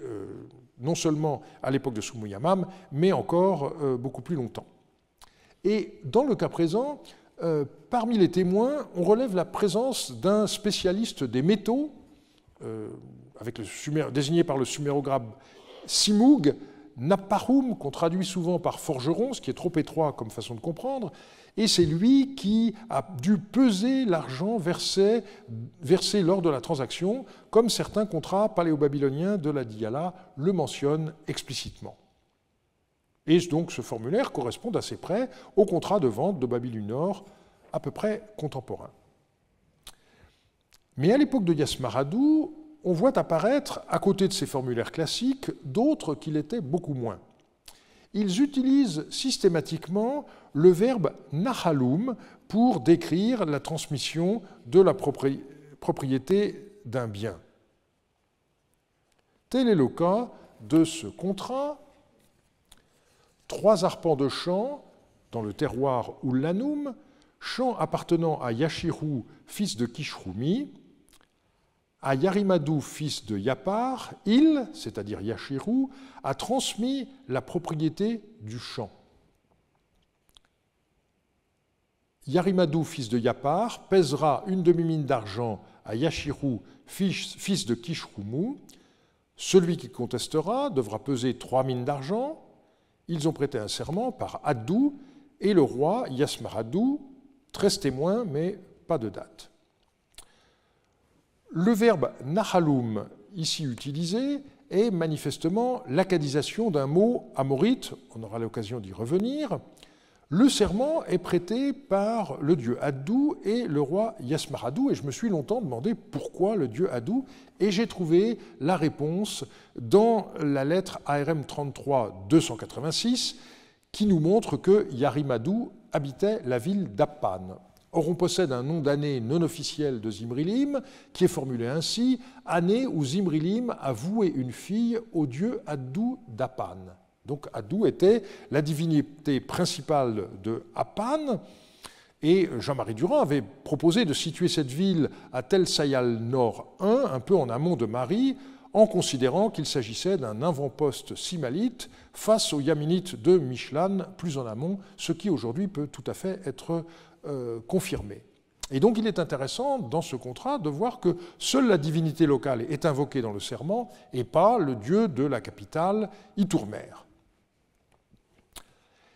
non seulement à l'époque de Yamam, mais encore beaucoup plus longtemps. Et dans le cas présent, parmi les témoins, on relève la présence d'un spécialiste des métaux, le désigné par le sumérograbe Simoug, Napparum, qu'on traduit souvent par forgeron, ce qui est trop étroit comme façon de comprendre, et c'est lui qui a dû peser l'argent versé, lors de la transaction, comme certains contrats paléo-babyloniens de la Diala le mentionnent explicitement. Et donc ce formulaire correspond assez près au contrat de vente de Babylone Nord, à peu près contemporain. Mais à l'époque de Yasmaradou, on voit apparaître, à côté de ces formulaires classiques, d'autres qui l'étaient beaucoup moins. Ils utilisent systématiquement le verbe nahalum » pour décrire la transmission de la propriété d'un bien. Tel est le cas de ce contrat. Trois arpents de champ dans le terroir ullanum, champ appartenant à Yashiru, fils de Kishrumi, à Yarimadou, fils de Yapar, il, c'est-à-dire Yashirou, a transmis la propriété du champ. Yarimadou, fils de Yapar, pèsera une demi-mine d'argent à Yashirou, fils de Kishroumou. Celui qui contestera devra peser trois mines d'argent. Ils ont prêté un serment par Adou et le roi Yasmaradou, 13 témoins, mais pas de date. Le verbe nahaloum, ici utilisé, est manifestement l'acadisation d'un mot amorite, on aura l'occasion d'y revenir. Le serment est prêté par le dieu Hadou et le roi Yasmaradou, et je me suis longtemps demandé pourquoi le dieu Hadou et j'ai trouvé la réponse dans la lettre ARM 33 286 qui nous montre que Yarimadou habitait la ville d'Appan. Or, on possède un nom d'année non officiel de Zimrilim qui est formulé ainsi Année où Zimrilim a voué une fille au dieu Adou d'Apan. Donc, Adou était la divinité principale de Apan. Et Jean-Marie Durand avait proposé de situer cette ville à Tel Sayal Nord 1, un peu en amont de Marie, en considérant qu'il s'agissait d'un avant-poste simalite face aux yaminites de Michlan, plus en amont, ce qui aujourd'hui peut tout à fait être euh, confirmé Et donc il est intéressant dans ce contrat de voir que seule la divinité locale est invoquée dans le serment et pas le dieu de la capitale, Itourmer.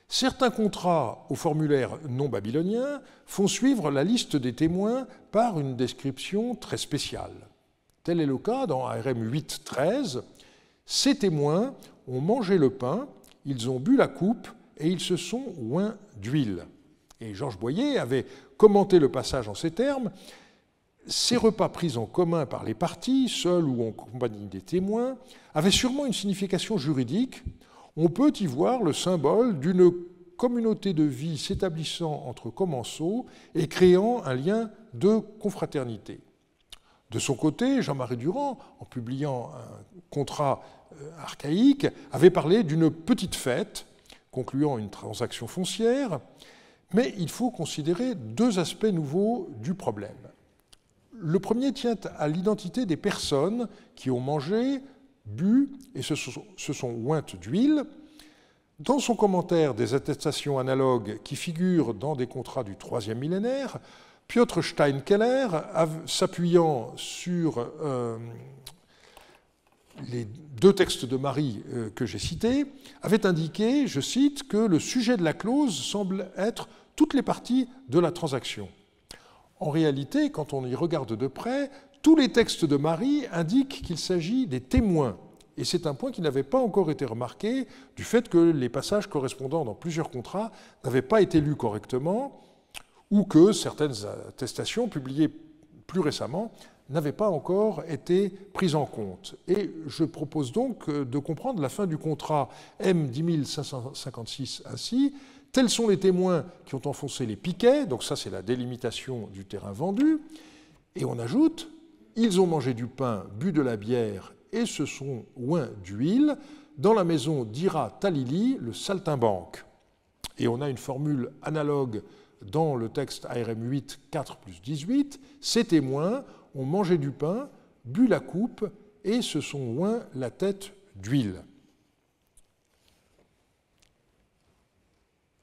Certains contrats au formulaire non babylonien font suivre la liste des témoins par une description très spéciale. Tel est le cas dans ARM 8.13. Ces témoins ont mangé le pain, ils ont bu la coupe et ils se sont oints d'huile. Et Georges Boyer avait commenté le passage en ces termes. Ces repas pris en commun par les parties, seuls ou en compagnie des témoins, avaient sûrement une signification juridique. On peut y voir le symbole d'une communauté de vie s'établissant entre commensaux et créant un lien de confraternité. De son côté, Jean-Marie Durand, en publiant un contrat euh, archaïque, avait parlé d'une petite fête concluant une transaction foncière mais il faut considérer deux aspects nouveaux du problème. Le premier tient à l'identité des personnes qui ont mangé, bu et se sont, ointes d'huile. Dans son commentaire des attestations analogues qui figurent dans des contrats du troisième millénaire, Piotr Steinkeller, s'appuyant sur euh, les deux textes de Marie euh, que j'ai cités, avait indiqué, je cite, que le sujet de la clause semble être toutes les parties de la transaction. En réalité, quand on y regarde de près, tous les textes de Marie indiquent qu'il s'agit des témoins. Et c'est un point qui n'avait pas encore été remarqué du fait que les passages correspondants dans plusieurs contrats n'avaient pas été lus correctement ou que certaines attestations publiées plus récemment n'avaient pas encore été prises en compte. Et je propose donc de comprendre la fin du contrat M10556 ainsi, Tels sont les témoins qui ont enfoncé les piquets, donc ça c'est la délimitation du terrain vendu, et on ajoute, ils ont mangé du pain, bu de la bière et se sont oints d'huile dans la maison d'Ira Talili, le saltimbanque. Et on a une formule analogue dans le texte ARM 8, 4 plus 18, ces témoins ont mangé du pain, bu la coupe et se sont oints la tête d'huile.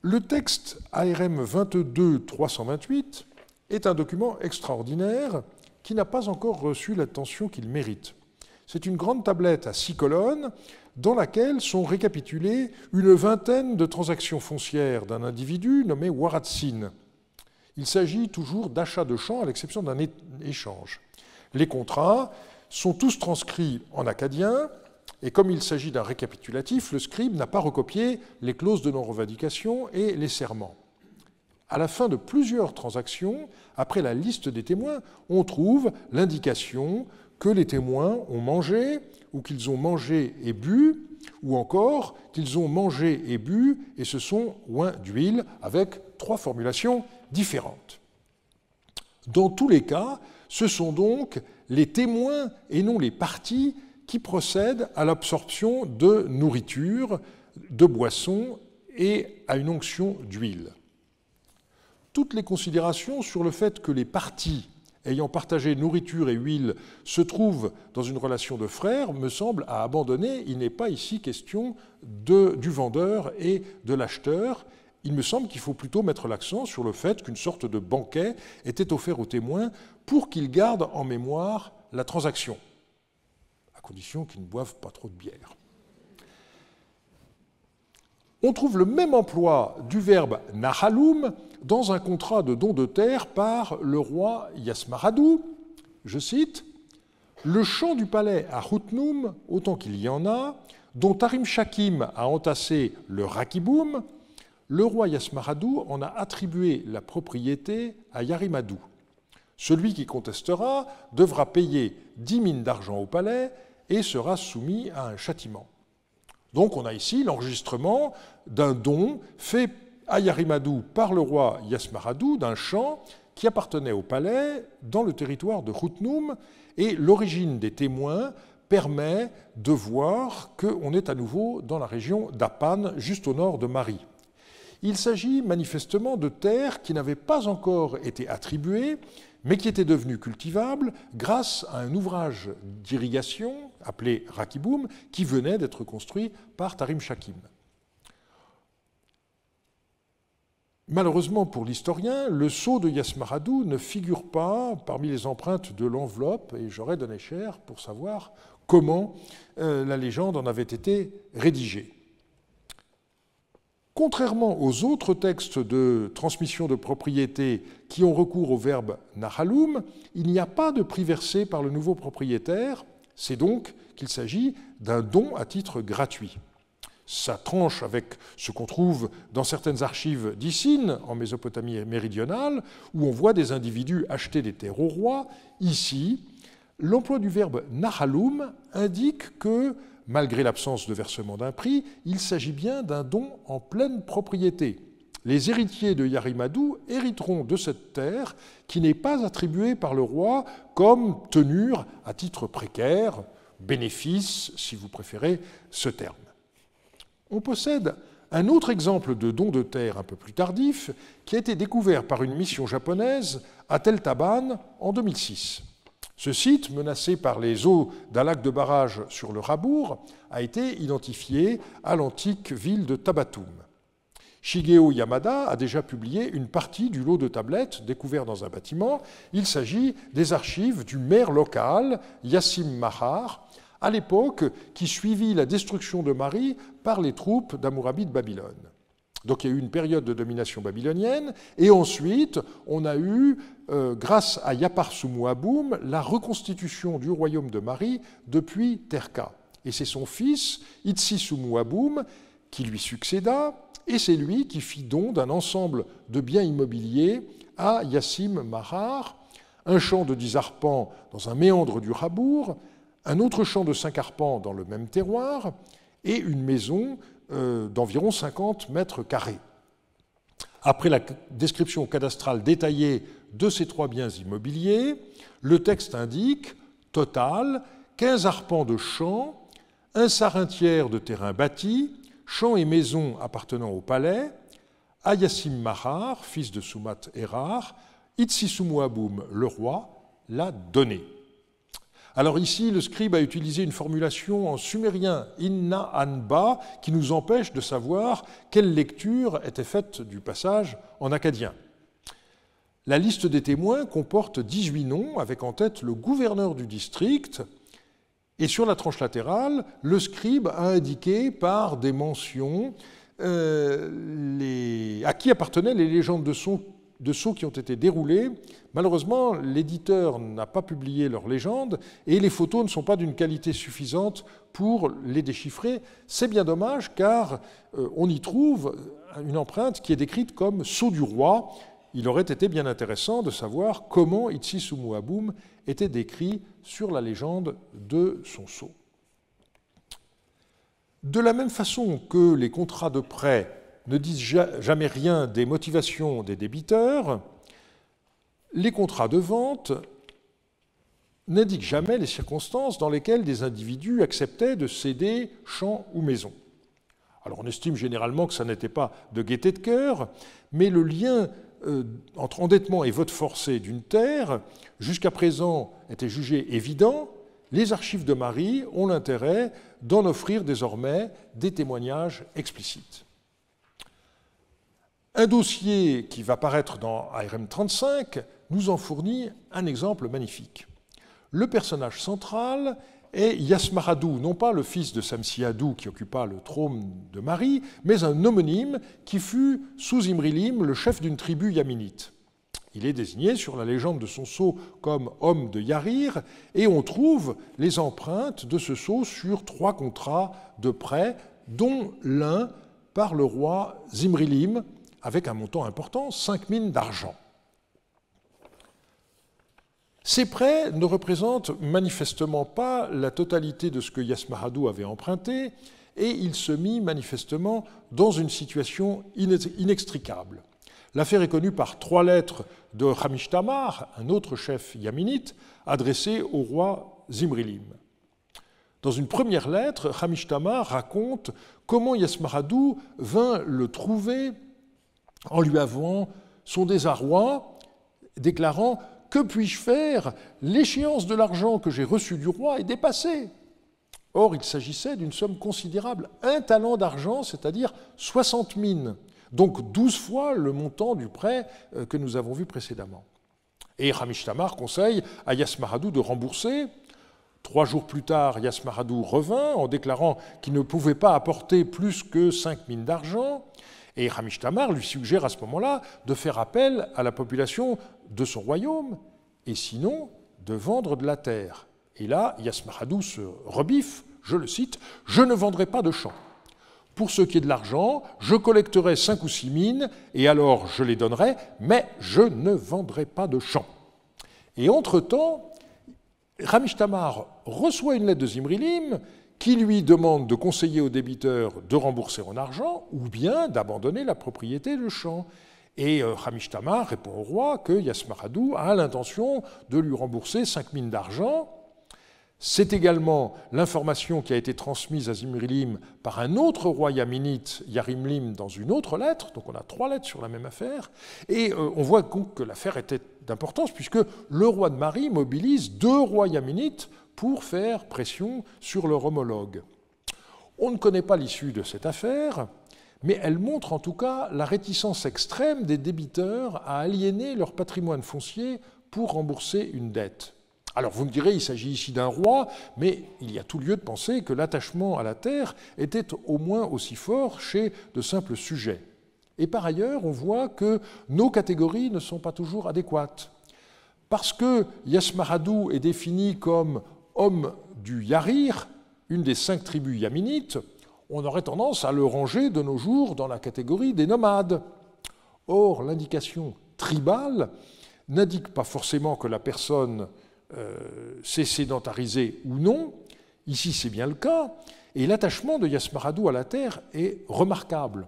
Le texte ARM 22-328 est un document extraordinaire qui n'a pas encore reçu l'attention qu'il mérite. C'est une grande tablette à six colonnes dans laquelle sont récapitulées une vingtaine de transactions foncières d'un individu nommé Waratsin. Il s'agit toujours d'achats de champs à l'exception d'un échange. Les contrats sont tous transcrits en acadien et comme il s'agit d'un récapitulatif, le scribe n'a pas recopié les clauses de non-revendication et les serments. À la fin de plusieurs transactions, après la liste des témoins, on trouve l'indication que les témoins ont mangé, ou qu'ils ont mangé et bu, ou encore qu'ils ont mangé et bu et se sont oints d'huile, avec trois formulations différentes. Dans tous les cas, ce sont donc les témoins et non les parties qui procède à l'absorption de nourriture, de boissons et à une onction d'huile. Toutes les considérations sur le fait que les parties ayant partagé nourriture et huile se trouvent dans une relation de frères me semblent à abandonner. Il n'est pas ici question du vendeur et de l'acheteur. Il me semble qu'il faut plutôt mettre l'accent sur le fait qu'une sorte de banquet était offert aux témoins pour qu'ils gardent en mémoire la transaction condition qu'ils ne boivent pas trop de bière. On trouve le même emploi du verbe nahaloum » dans un contrat de don de terre par le roi Yasmaradou. Je cite Le champ du palais à Houtnoum, autant qu'il y en a, dont Tarim Shakim a entassé le Rakiboum, le roi Yasmaradou en a attribué la propriété à Yarimadou. Celui qui contestera devra payer dix mines d'argent au palais et sera soumis à un châtiment. Donc on a ici l'enregistrement d'un don fait à Yarimadou par le roi Yasmaradou d'un champ qui appartenait au palais dans le territoire de Khutnoum et l'origine des témoins permet de voir qu'on est à nouveau dans la région d'Apan, juste au nord de Marie. Il s'agit manifestement de terres qui n'avaient pas encore été attribuées mais qui était devenu cultivable grâce à un ouvrage d'irrigation appelé Rakiboum, qui venait d'être construit par Tarim Shakim. Malheureusement pour l'historien, le sceau de Yasmaradou ne figure pas parmi les empreintes de l'enveloppe, et j'aurais donné cher pour savoir comment euh, la légende en avait été rédigée contrairement aux autres textes de transmission de propriété qui ont recours au verbe nahaloum, il n'y a pas de prix versé par le nouveau propriétaire, c'est donc qu'il s'agit d'un don à titre gratuit. Ça tranche avec ce qu'on trouve dans certaines archives d'Issine, en Mésopotamie méridionale, où on voit des individus acheter des terres au roi. Ici, l'emploi du verbe nahaloum indique que malgré l'absence de versement d'un prix, il s'agit bien d'un don en pleine propriété. Les héritiers de Yarimadou hériteront de cette terre qui n'est pas attribuée par le roi comme tenure à titre précaire, bénéfice, si vous préférez ce terme. On possède un autre exemple de don de terre un peu plus tardif qui a été découvert par une mission japonaise à Teltaban en 2006. Ce site, menacé par les eaux d'un lac de barrage sur le Rabour, a été identifié à l'antique ville de Tabatoum. Shigeo Yamada a déjà publié une partie du lot de tablettes découvert dans un bâtiment. Il s'agit des archives du maire local, Yassim Mahar, à l'époque qui suivit la destruction de Marie par les troupes d'Amourabi de Babylone. Donc il y a eu une période de domination babylonienne, et ensuite on a eu, euh, grâce à Yapar Sumuaboum, la reconstitution du royaume de Marie depuis Terka. Et c'est son fils, Itsi Sumuaboum, qui lui succéda, et c'est lui qui fit don d'un ensemble de biens immobiliers à Yassim Mahar, un champ de dix arpents dans un méandre du Rabour, un autre champ de 5 arpents dans le même terroir, et une maison euh, d'environ 50 mètres carrés. Après la description cadastrale détaillée de ces trois biens immobiliers, le texte indique, total, 15 arpents de champs, un tiers de terrain bâti, champs et maisons appartenant au palais, Yassim Mahar, fils de Sumat Erar, Aboum, le roi, l'a donné. Alors ici, le scribe a utilisé une formulation en sumérien, inna anba, qui nous empêche de savoir quelle lecture était faite du passage en acadien. La liste des témoins comporte 18 noms, avec en tête le gouverneur du district, et sur la tranche latérale, le scribe a indiqué par des mentions euh, à qui appartenaient les légendes de son de sauts qui ont été déroulés. Malheureusement, l'éditeur n'a pas publié leur légende et les photos ne sont pas d'une qualité suffisante pour les déchiffrer. C'est bien dommage car euh, on y trouve une empreinte qui est décrite comme sceau du roi. Il aurait été bien intéressant de savoir comment itsisumuabum était décrit sur la légende de son sceau. De la même façon que les contrats de prêt ne disent jamais rien des motivations des débiteurs, les contrats de vente n'indiquent jamais les circonstances dans lesquelles des individus acceptaient de céder champ ou maison. Alors on estime généralement que ça n'était pas de gaieté de cœur, mais le lien euh, entre endettement et vote forcé d'une terre, jusqu'à présent, était jugé évident. Les archives de Marie ont l'intérêt d'en offrir désormais des témoignages explicites. Un dossier qui va paraître dans ARM35 nous en fournit un exemple magnifique. Le personnage central est Yasmaradou, non pas le fils de Samsiadou qui occupa le trône de Marie, mais un homonyme qui fut sous Imrilim le chef d'une tribu yaminite. Il est désigné sur la légende de son sceau comme homme de Yarir, et on trouve les empreintes de ce sceau sur trois contrats de prêt, dont l'un par le roi Zimrilim, avec un montant important, 5 mines d'argent. Ces prêts ne représentent manifestement pas la totalité de ce que Yasmaradou avait emprunté, et il se mit manifestement dans une situation inextricable. L'affaire est connue par trois lettres de Hamishtamar, un autre chef yaminite, adressées au roi Zimrilim. Dans une première lettre, Hamishtamar raconte comment Yasmaradou vint le trouver en lui avouant son désarroi, déclarant Que puis-je faire L'échéance de l'argent que j'ai reçu du roi est dépassée. Or, il s'agissait d'une somme considérable, un talent d'argent, c'est-à-dire 60 mines, donc 12 fois le montant du prêt euh, que nous avons vu précédemment. Et Tamar conseille à Yasmaradou de rembourser. Trois jours plus tard, Yasmaradou revint en déclarant qu'il ne pouvait pas apporter plus que 5 mines d'argent. Et Hamishtamar lui suggère à ce moment-là de faire appel à la population de son royaume, et sinon de vendre de la terre. Et là, Yasmahadou se rebiffe, je le cite, Je ne vendrai pas de champs. Pour ce qui est de l'argent, je collecterai cinq ou six mines, et alors je les donnerai, mais je ne vendrai pas de champs. Et entre-temps, Tamar reçoit une lettre de Zimrilim qui lui demande de conseiller au débiteur de rembourser en argent ou bien d'abandonner la propriété de champ. Et euh, Tamar répond au roi que Yasmaradou a l'intention de lui rembourser 5 mines d'argent. C'est également l'information qui a été transmise à Zimrilim par un autre roi yaminite, Yarimlim, dans une autre lettre. Donc on a trois lettres sur la même affaire. Et euh, on voit que l'affaire était d'importance puisque le roi de Marie mobilise deux rois yaminites pour faire pression sur leur homologue. On ne connaît pas l'issue de cette affaire, mais elle montre en tout cas la réticence extrême des débiteurs à aliéner leur patrimoine foncier pour rembourser une dette. Alors vous me direz, il s'agit ici d'un roi, mais il y a tout lieu de penser que l'attachement à la terre était au moins aussi fort chez de simples sujets. Et par ailleurs, on voit que nos catégories ne sont pas toujours adéquates. Parce que Yasmaradou est défini comme homme du Yarir, une des cinq tribus yaminites, on aurait tendance à le ranger de nos jours dans la catégorie des nomades. Or, l'indication tribale n'indique pas forcément que la personne s'est euh, sédentarisée ou non. Ici, c'est bien le cas. Et l'attachement de Yasmaradou à la terre est remarquable.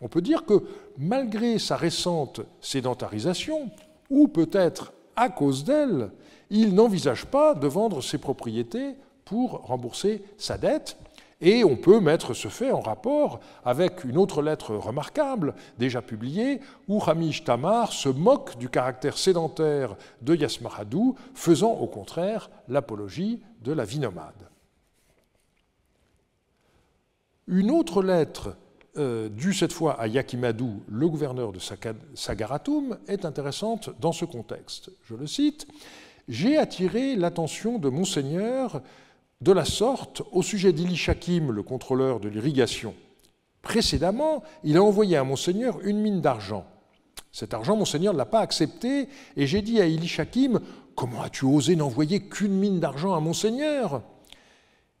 On peut dire que malgré sa récente sédentarisation, ou peut-être à cause d'elle, il n'envisage pas de vendre ses propriétés pour rembourser sa dette. Et on peut mettre ce fait en rapport avec une autre lettre remarquable, déjà publiée, où Hamish Tamar se moque du caractère sédentaire de Yasmaradou, faisant au contraire l'apologie de la vie nomade. Une autre lettre, euh, due cette fois à Yakimadou, le gouverneur de Sagaratoum, est intéressante dans ce contexte. Je le cite j'ai attiré l'attention de monseigneur de la sorte au sujet d'Ili Shakim, le contrôleur de l'irrigation. Précédemment, il a envoyé à monseigneur une mine d'argent. Cet argent, monseigneur ne l'a pas accepté, et j'ai dit à Ili Shakim comment as-tu osé n'envoyer qu'une mine d'argent à monseigneur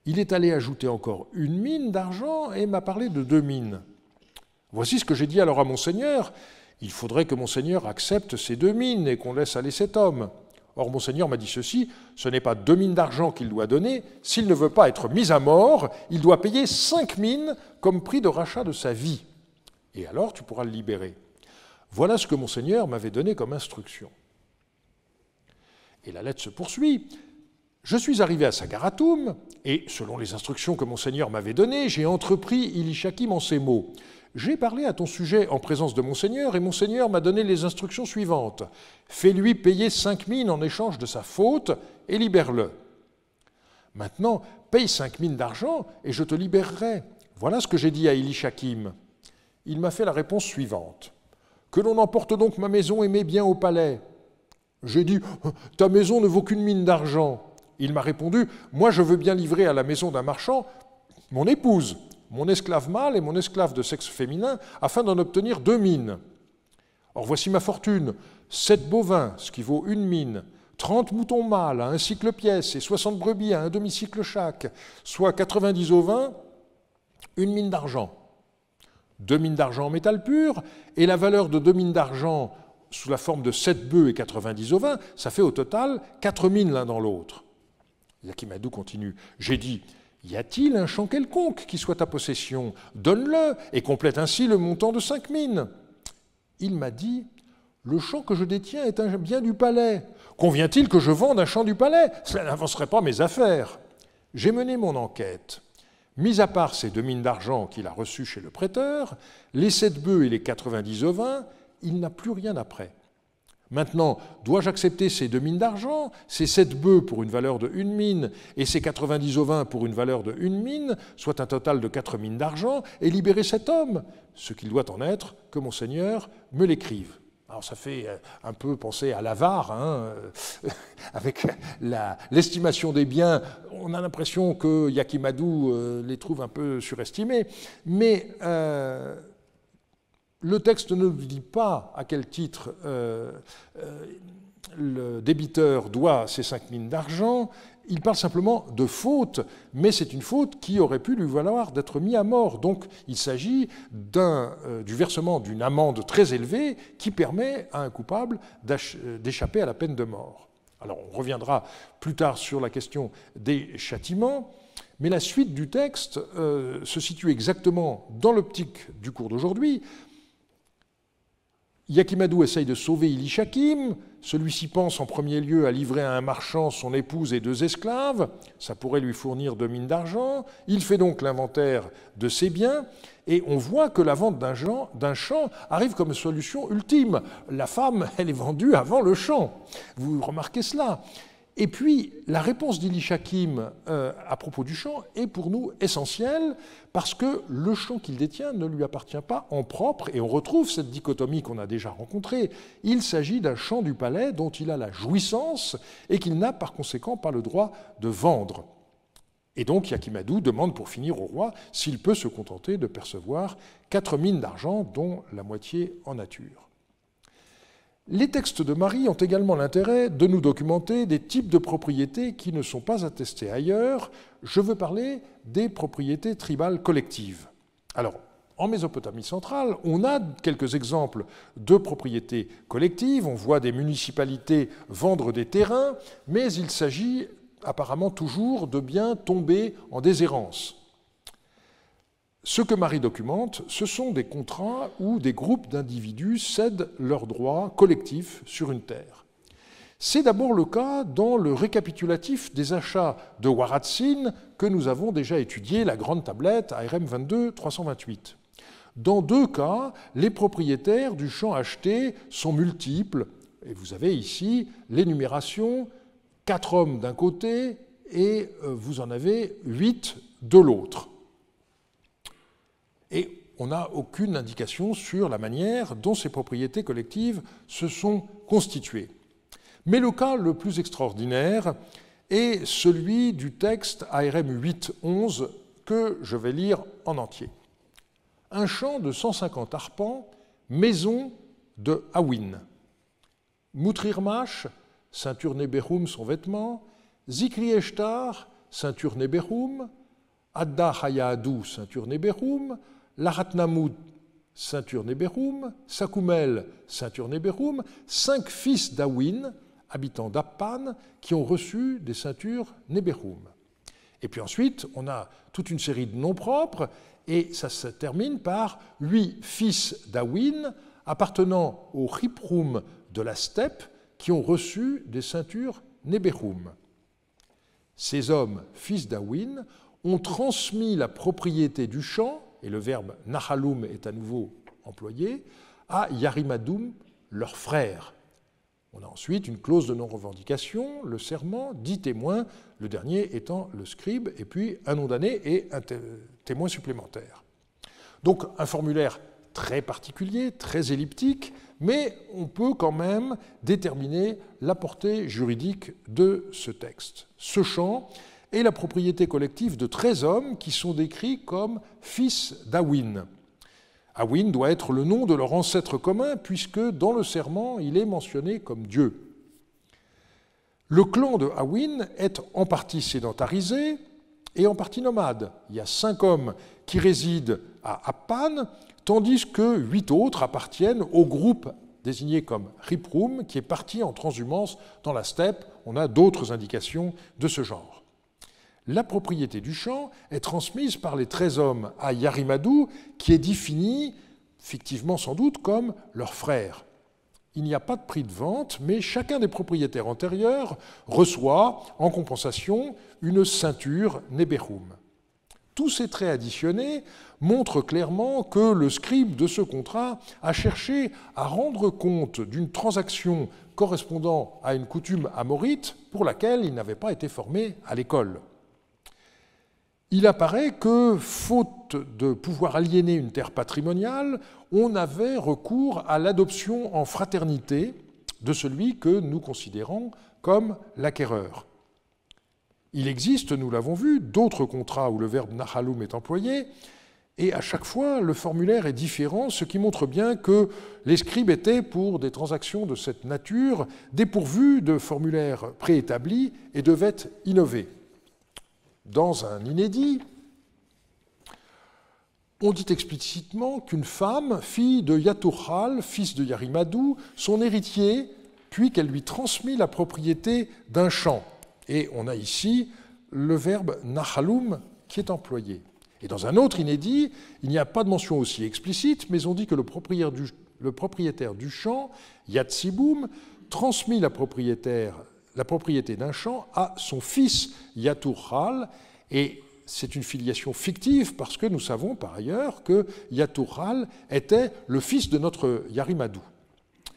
Il est allé ajouter encore une mine d'argent et m'a parlé de deux mines. Voici ce que j'ai dit alors à monseigneur, il faudrait que monseigneur accepte ces deux mines et qu'on laisse aller cet homme. Or, Monseigneur m'a dit ceci ce n'est pas deux mines d'argent qu'il doit donner. S'il ne veut pas être mis à mort, il doit payer cinq mines comme prix de rachat de sa vie. Et alors, tu pourras le libérer. Voilà ce que Monseigneur m'avait donné comme instruction. Et la lettre se poursuit. Je suis arrivé à Sagaratum, et selon les instructions que Monseigneur m'avait données, j'ai entrepris Ilishakim en ces mots. J'ai parlé à ton sujet en présence de Monseigneur, et Monseigneur m'a donné les instructions suivantes. Fais-lui payer cinq mines en échange de sa faute, et libère-le. Maintenant, paye cinq mines d'argent, et je te libérerai. Voilà ce que j'ai dit à Elishakim. Il m'a fait la réponse suivante. Que l'on emporte donc ma maison et mes biens au palais. J'ai dit, ta maison ne vaut qu'une mine d'argent. Il m'a répondu, moi je veux bien livrer à la maison d'un marchand mon épouse mon esclave mâle et mon esclave de sexe féminin, afin d'en obtenir deux mines. Or voici ma fortune, sept bovins, ce qui vaut une mine, trente moutons mâles à un cycle pièce et soixante brebis à un demi-cycle chaque, soit 90 ovins, une mine d'argent. Deux mines d'argent en métal pur, et la valeur de deux mines d'argent sous la forme de sept bœufs et 90 ovins, ça fait au total quatre mines l'un dans l'autre. Yakimadou continue. J'ai dit, y a-t-il un champ quelconque qui soit à possession Donne-le et complète ainsi le montant de cinq mines. Il m'a dit Le champ que je détiens est un bien du palais. Convient-il que je vende un champ du palais Cela n'avancerait pas mes affaires. J'ai mené mon enquête. Mis à part ces deux mines d'argent qu'il a reçues chez le prêteur, les sept bœufs et les 90 ovins, il n'a plus rien après. Maintenant, dois-je accepter ces deux mines d'argent, ces sept bœufs pour une valeur de une mine et ces 90 ovins pour une valeur de une mine, soit un total de quatre mines d'argent, et libérer cet homme Ce qu'il doit en être, que mon Seigneur me l'écrive. Alors ça fait euh, un peu penser à l'avare, hein, euh, (laughs) avec l'estimation des biens, on a l'impression que Yakimadou euh, les trouve un peu surestimés, mais le texte ne dit pas à quel titre euh, euh, le débiteur doit ces cinq mines d'argent. Il parle simplement de faute, mais c'est une faute qui aurait pu lui valoir d'être mis à mort. Donc il s'agit euh, du versement d'une amende très élevée qui permet à un coupable d'échapper à la peine de mort. Alors on reviendra plus tard sur la question des châtiments. Mais la suite du texte se situe exactement dans l'optique du cours d'aujourd'hui, Yakimadou essaye de sauver Ilishakim. Celui-ci pense en premier lieu à livrer à un marchand son épouse et deux esclaves. Ça pourrait lui fournir deux mines d'argent. Il fait donc l'inventaire de ses biens. Et on voit que la vente d'un champ arrive comme solution ultime. La femme, (laughs) elle est vendue avant le champ. Vous remarquez cela. Et puis, la réponse d'Ili Shakim euh, à propos du champ est pour nous essentielle parce que le champ qu'il détient ne lui appartient pas en propre et on retrouve cette dichotomie qu'on a déjà rencontrée. Il s'agit d'un champ du palais dont il a la jouissance et qu'il n'a par conséquent pas le droit de vendre. Et donc Yakimadou demande pour finir au roi s'il peut se contenter de percevoir quatre mines d'argent, dont la moitié en nature. Les textes de Marie ont également l'intérêt de nous documenter des types de propriétés qui ne sont pas attestées ailleurs. Je veux parler des propriétés tribales collectives. Alors, en Mésopotamie centrale, on a quelques exemples de propriétés collectives. On voit des municipalités vendre des terrains, mais il s'agit apparemment toujours de biens tombés en déshérence. Ce que Marie documente, ce sont des contrats où des groupes d'individus cèdent leurs droits collectifs sur une terre. C'est d'abord le cas dans le récapitulatif des achats de Waratsin que nous avons déjà étudié, la grande tablette ARM 22-328. Dans deux cas, les propriétaires du champ acheté sont multiples, et vous avez ici l'énumération, quatre hommes d'un côté et euh, vous en avez huit de l'autre et on n'a aucune indication sur la manière dont ces propriétés collectives se sont constituées. Mais le cas le plus extraordinaire est celui du texte ARM 8.11 que je vais lire en entier. Un champ de 150 arpents, maison de Awin. Moutrirmash, ceinture Neberum son vêtement, Zikri Eshtar, ceinture Neberum, Adda hayadou ceinture Laratnamut, ceinture Neberum, Sakumel, ceinture Neberum, cinq fils d'Awin, habitants d'Appan, qui ont reçu des ceintures Néberoum. Et puis ensuite, on a toute une série de noms propres, et ça se termine par huit fils d'Awin appartenant au riproum de la steppe qui ont reçu des ceintures Néberoum. Ces hommes, fils d'Awin, ont transmis la propriété du champ et le verbe nahaloum est à nouveau employé, à Yarimadoum, leur frère. On a ensuite une clause de non-revendication, le serment, dix témoins, le dernier étant le scribe, et puis un nom d'année et un témoin supplémentaire. Donc un formulaire très particulier, très elliptique, mais on peut quand même déterminer la portée juridique de ce texte. Ce champ et la propriété collective de 13 hommes qui sont décrits comme fils d'Awin. Awin doit être le nom de leur ancêtre commun, puisque dans le serment, il est mentionné comme Dieu. Le clan de Awin est en partie sédentarisé et en partie nomade. Il y a cinq hommes qui résident à Appan, tandis que huit autres appartiennent au groupe désigné comme Riproum, qui est parti en transhumance dans la steppe. On a d'autres indications de ce genre la propriété du champ est transmise par les 13 hommes à Yarimadou, qui est défini, fictivement sans doute, comme leur frère. Il n'y a pas de prix de vente, mais chacun des propriétaires antérieurs reçoit, en compensation, une ceinture Neberum. Tous ces traits additionnés montrent clairement que le scribe de ce contrat a cherché à rendre compte d'une transaction correspondant à une coutume amorite pour laquelle il n'avait pas été formé à l'école il apparaît que, faute de pouvoir aliéner une terre patrimoniale, on avait recours à l'adoption en fraternité de celui que nous considérons comme l'acquéreur. Il existe, nous l'avons vu, d'autres contrats où le verbe nahalum est employé, et à chaque fois, le formulaire est différent, ce qui montre bien que les scribes étaient, pour des transactions de cette nature, dépourvus de formulaires préétablis et devaient innover dans un inédit, on dit explicitement qu'une femme, fille de Yatural, fils de Yarimadou, son héritier, puis qu'elle lui transmit la propriété d'un champ. Et on a ici le verbe nachaloum qui est employé. Et dans un autre inédit, il n'y a pas de mention aussi explicite, mais on dit que le propriétaire du, le propriétaire du champ, Yatsiboum, transmit la propriétaire la propriété d'un champ à son fils Yaturhal, et c'est une filiation fictive parce que nous savons par ailleurs que Yaturhal était le fils de notre Yarimadou.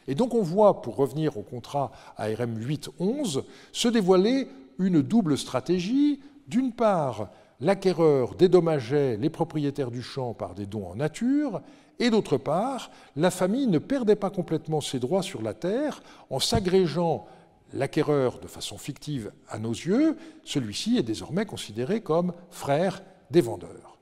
Et donc on voit, pour revenir au contrat ARM 8.11 se dévoiler une double stratégie. D'une part, l'acquéreur dédommageait les propriétaires du champ par des dons en nature, et d'autre part, la famille ne perdait pas complètement ses droits sur la terre en s'agrégeant l'acquéreur de façon fictive à nos yeux, celui-ci est désormais considéré comme frère des vendeurs.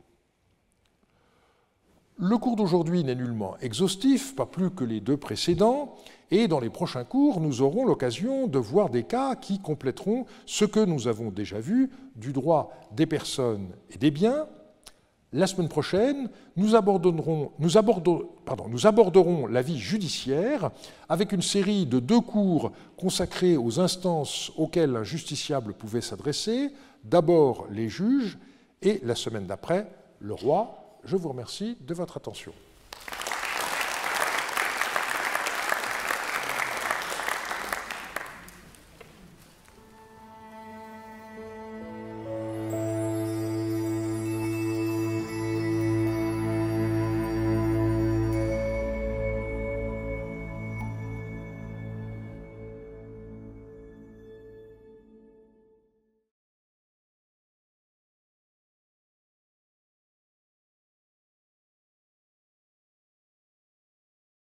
Le cours d'aujourd'hui n'est nullement exhaustif, pas plus que les deux précédents, et dans les prochains cours, nous aurons l'occasion de voir des cas qui compléteront ce que nous avons déjà vu du droit des personnes et des biens, la semaine prochaine, nous aborderons, nous, la vie judiciaire avec une série de deux cours consacrés aux instances auxquelles un justiciable pouvait s'adresser, d'abord les juges et la semaine d'après, le roi. Je vous remercie de votre attention.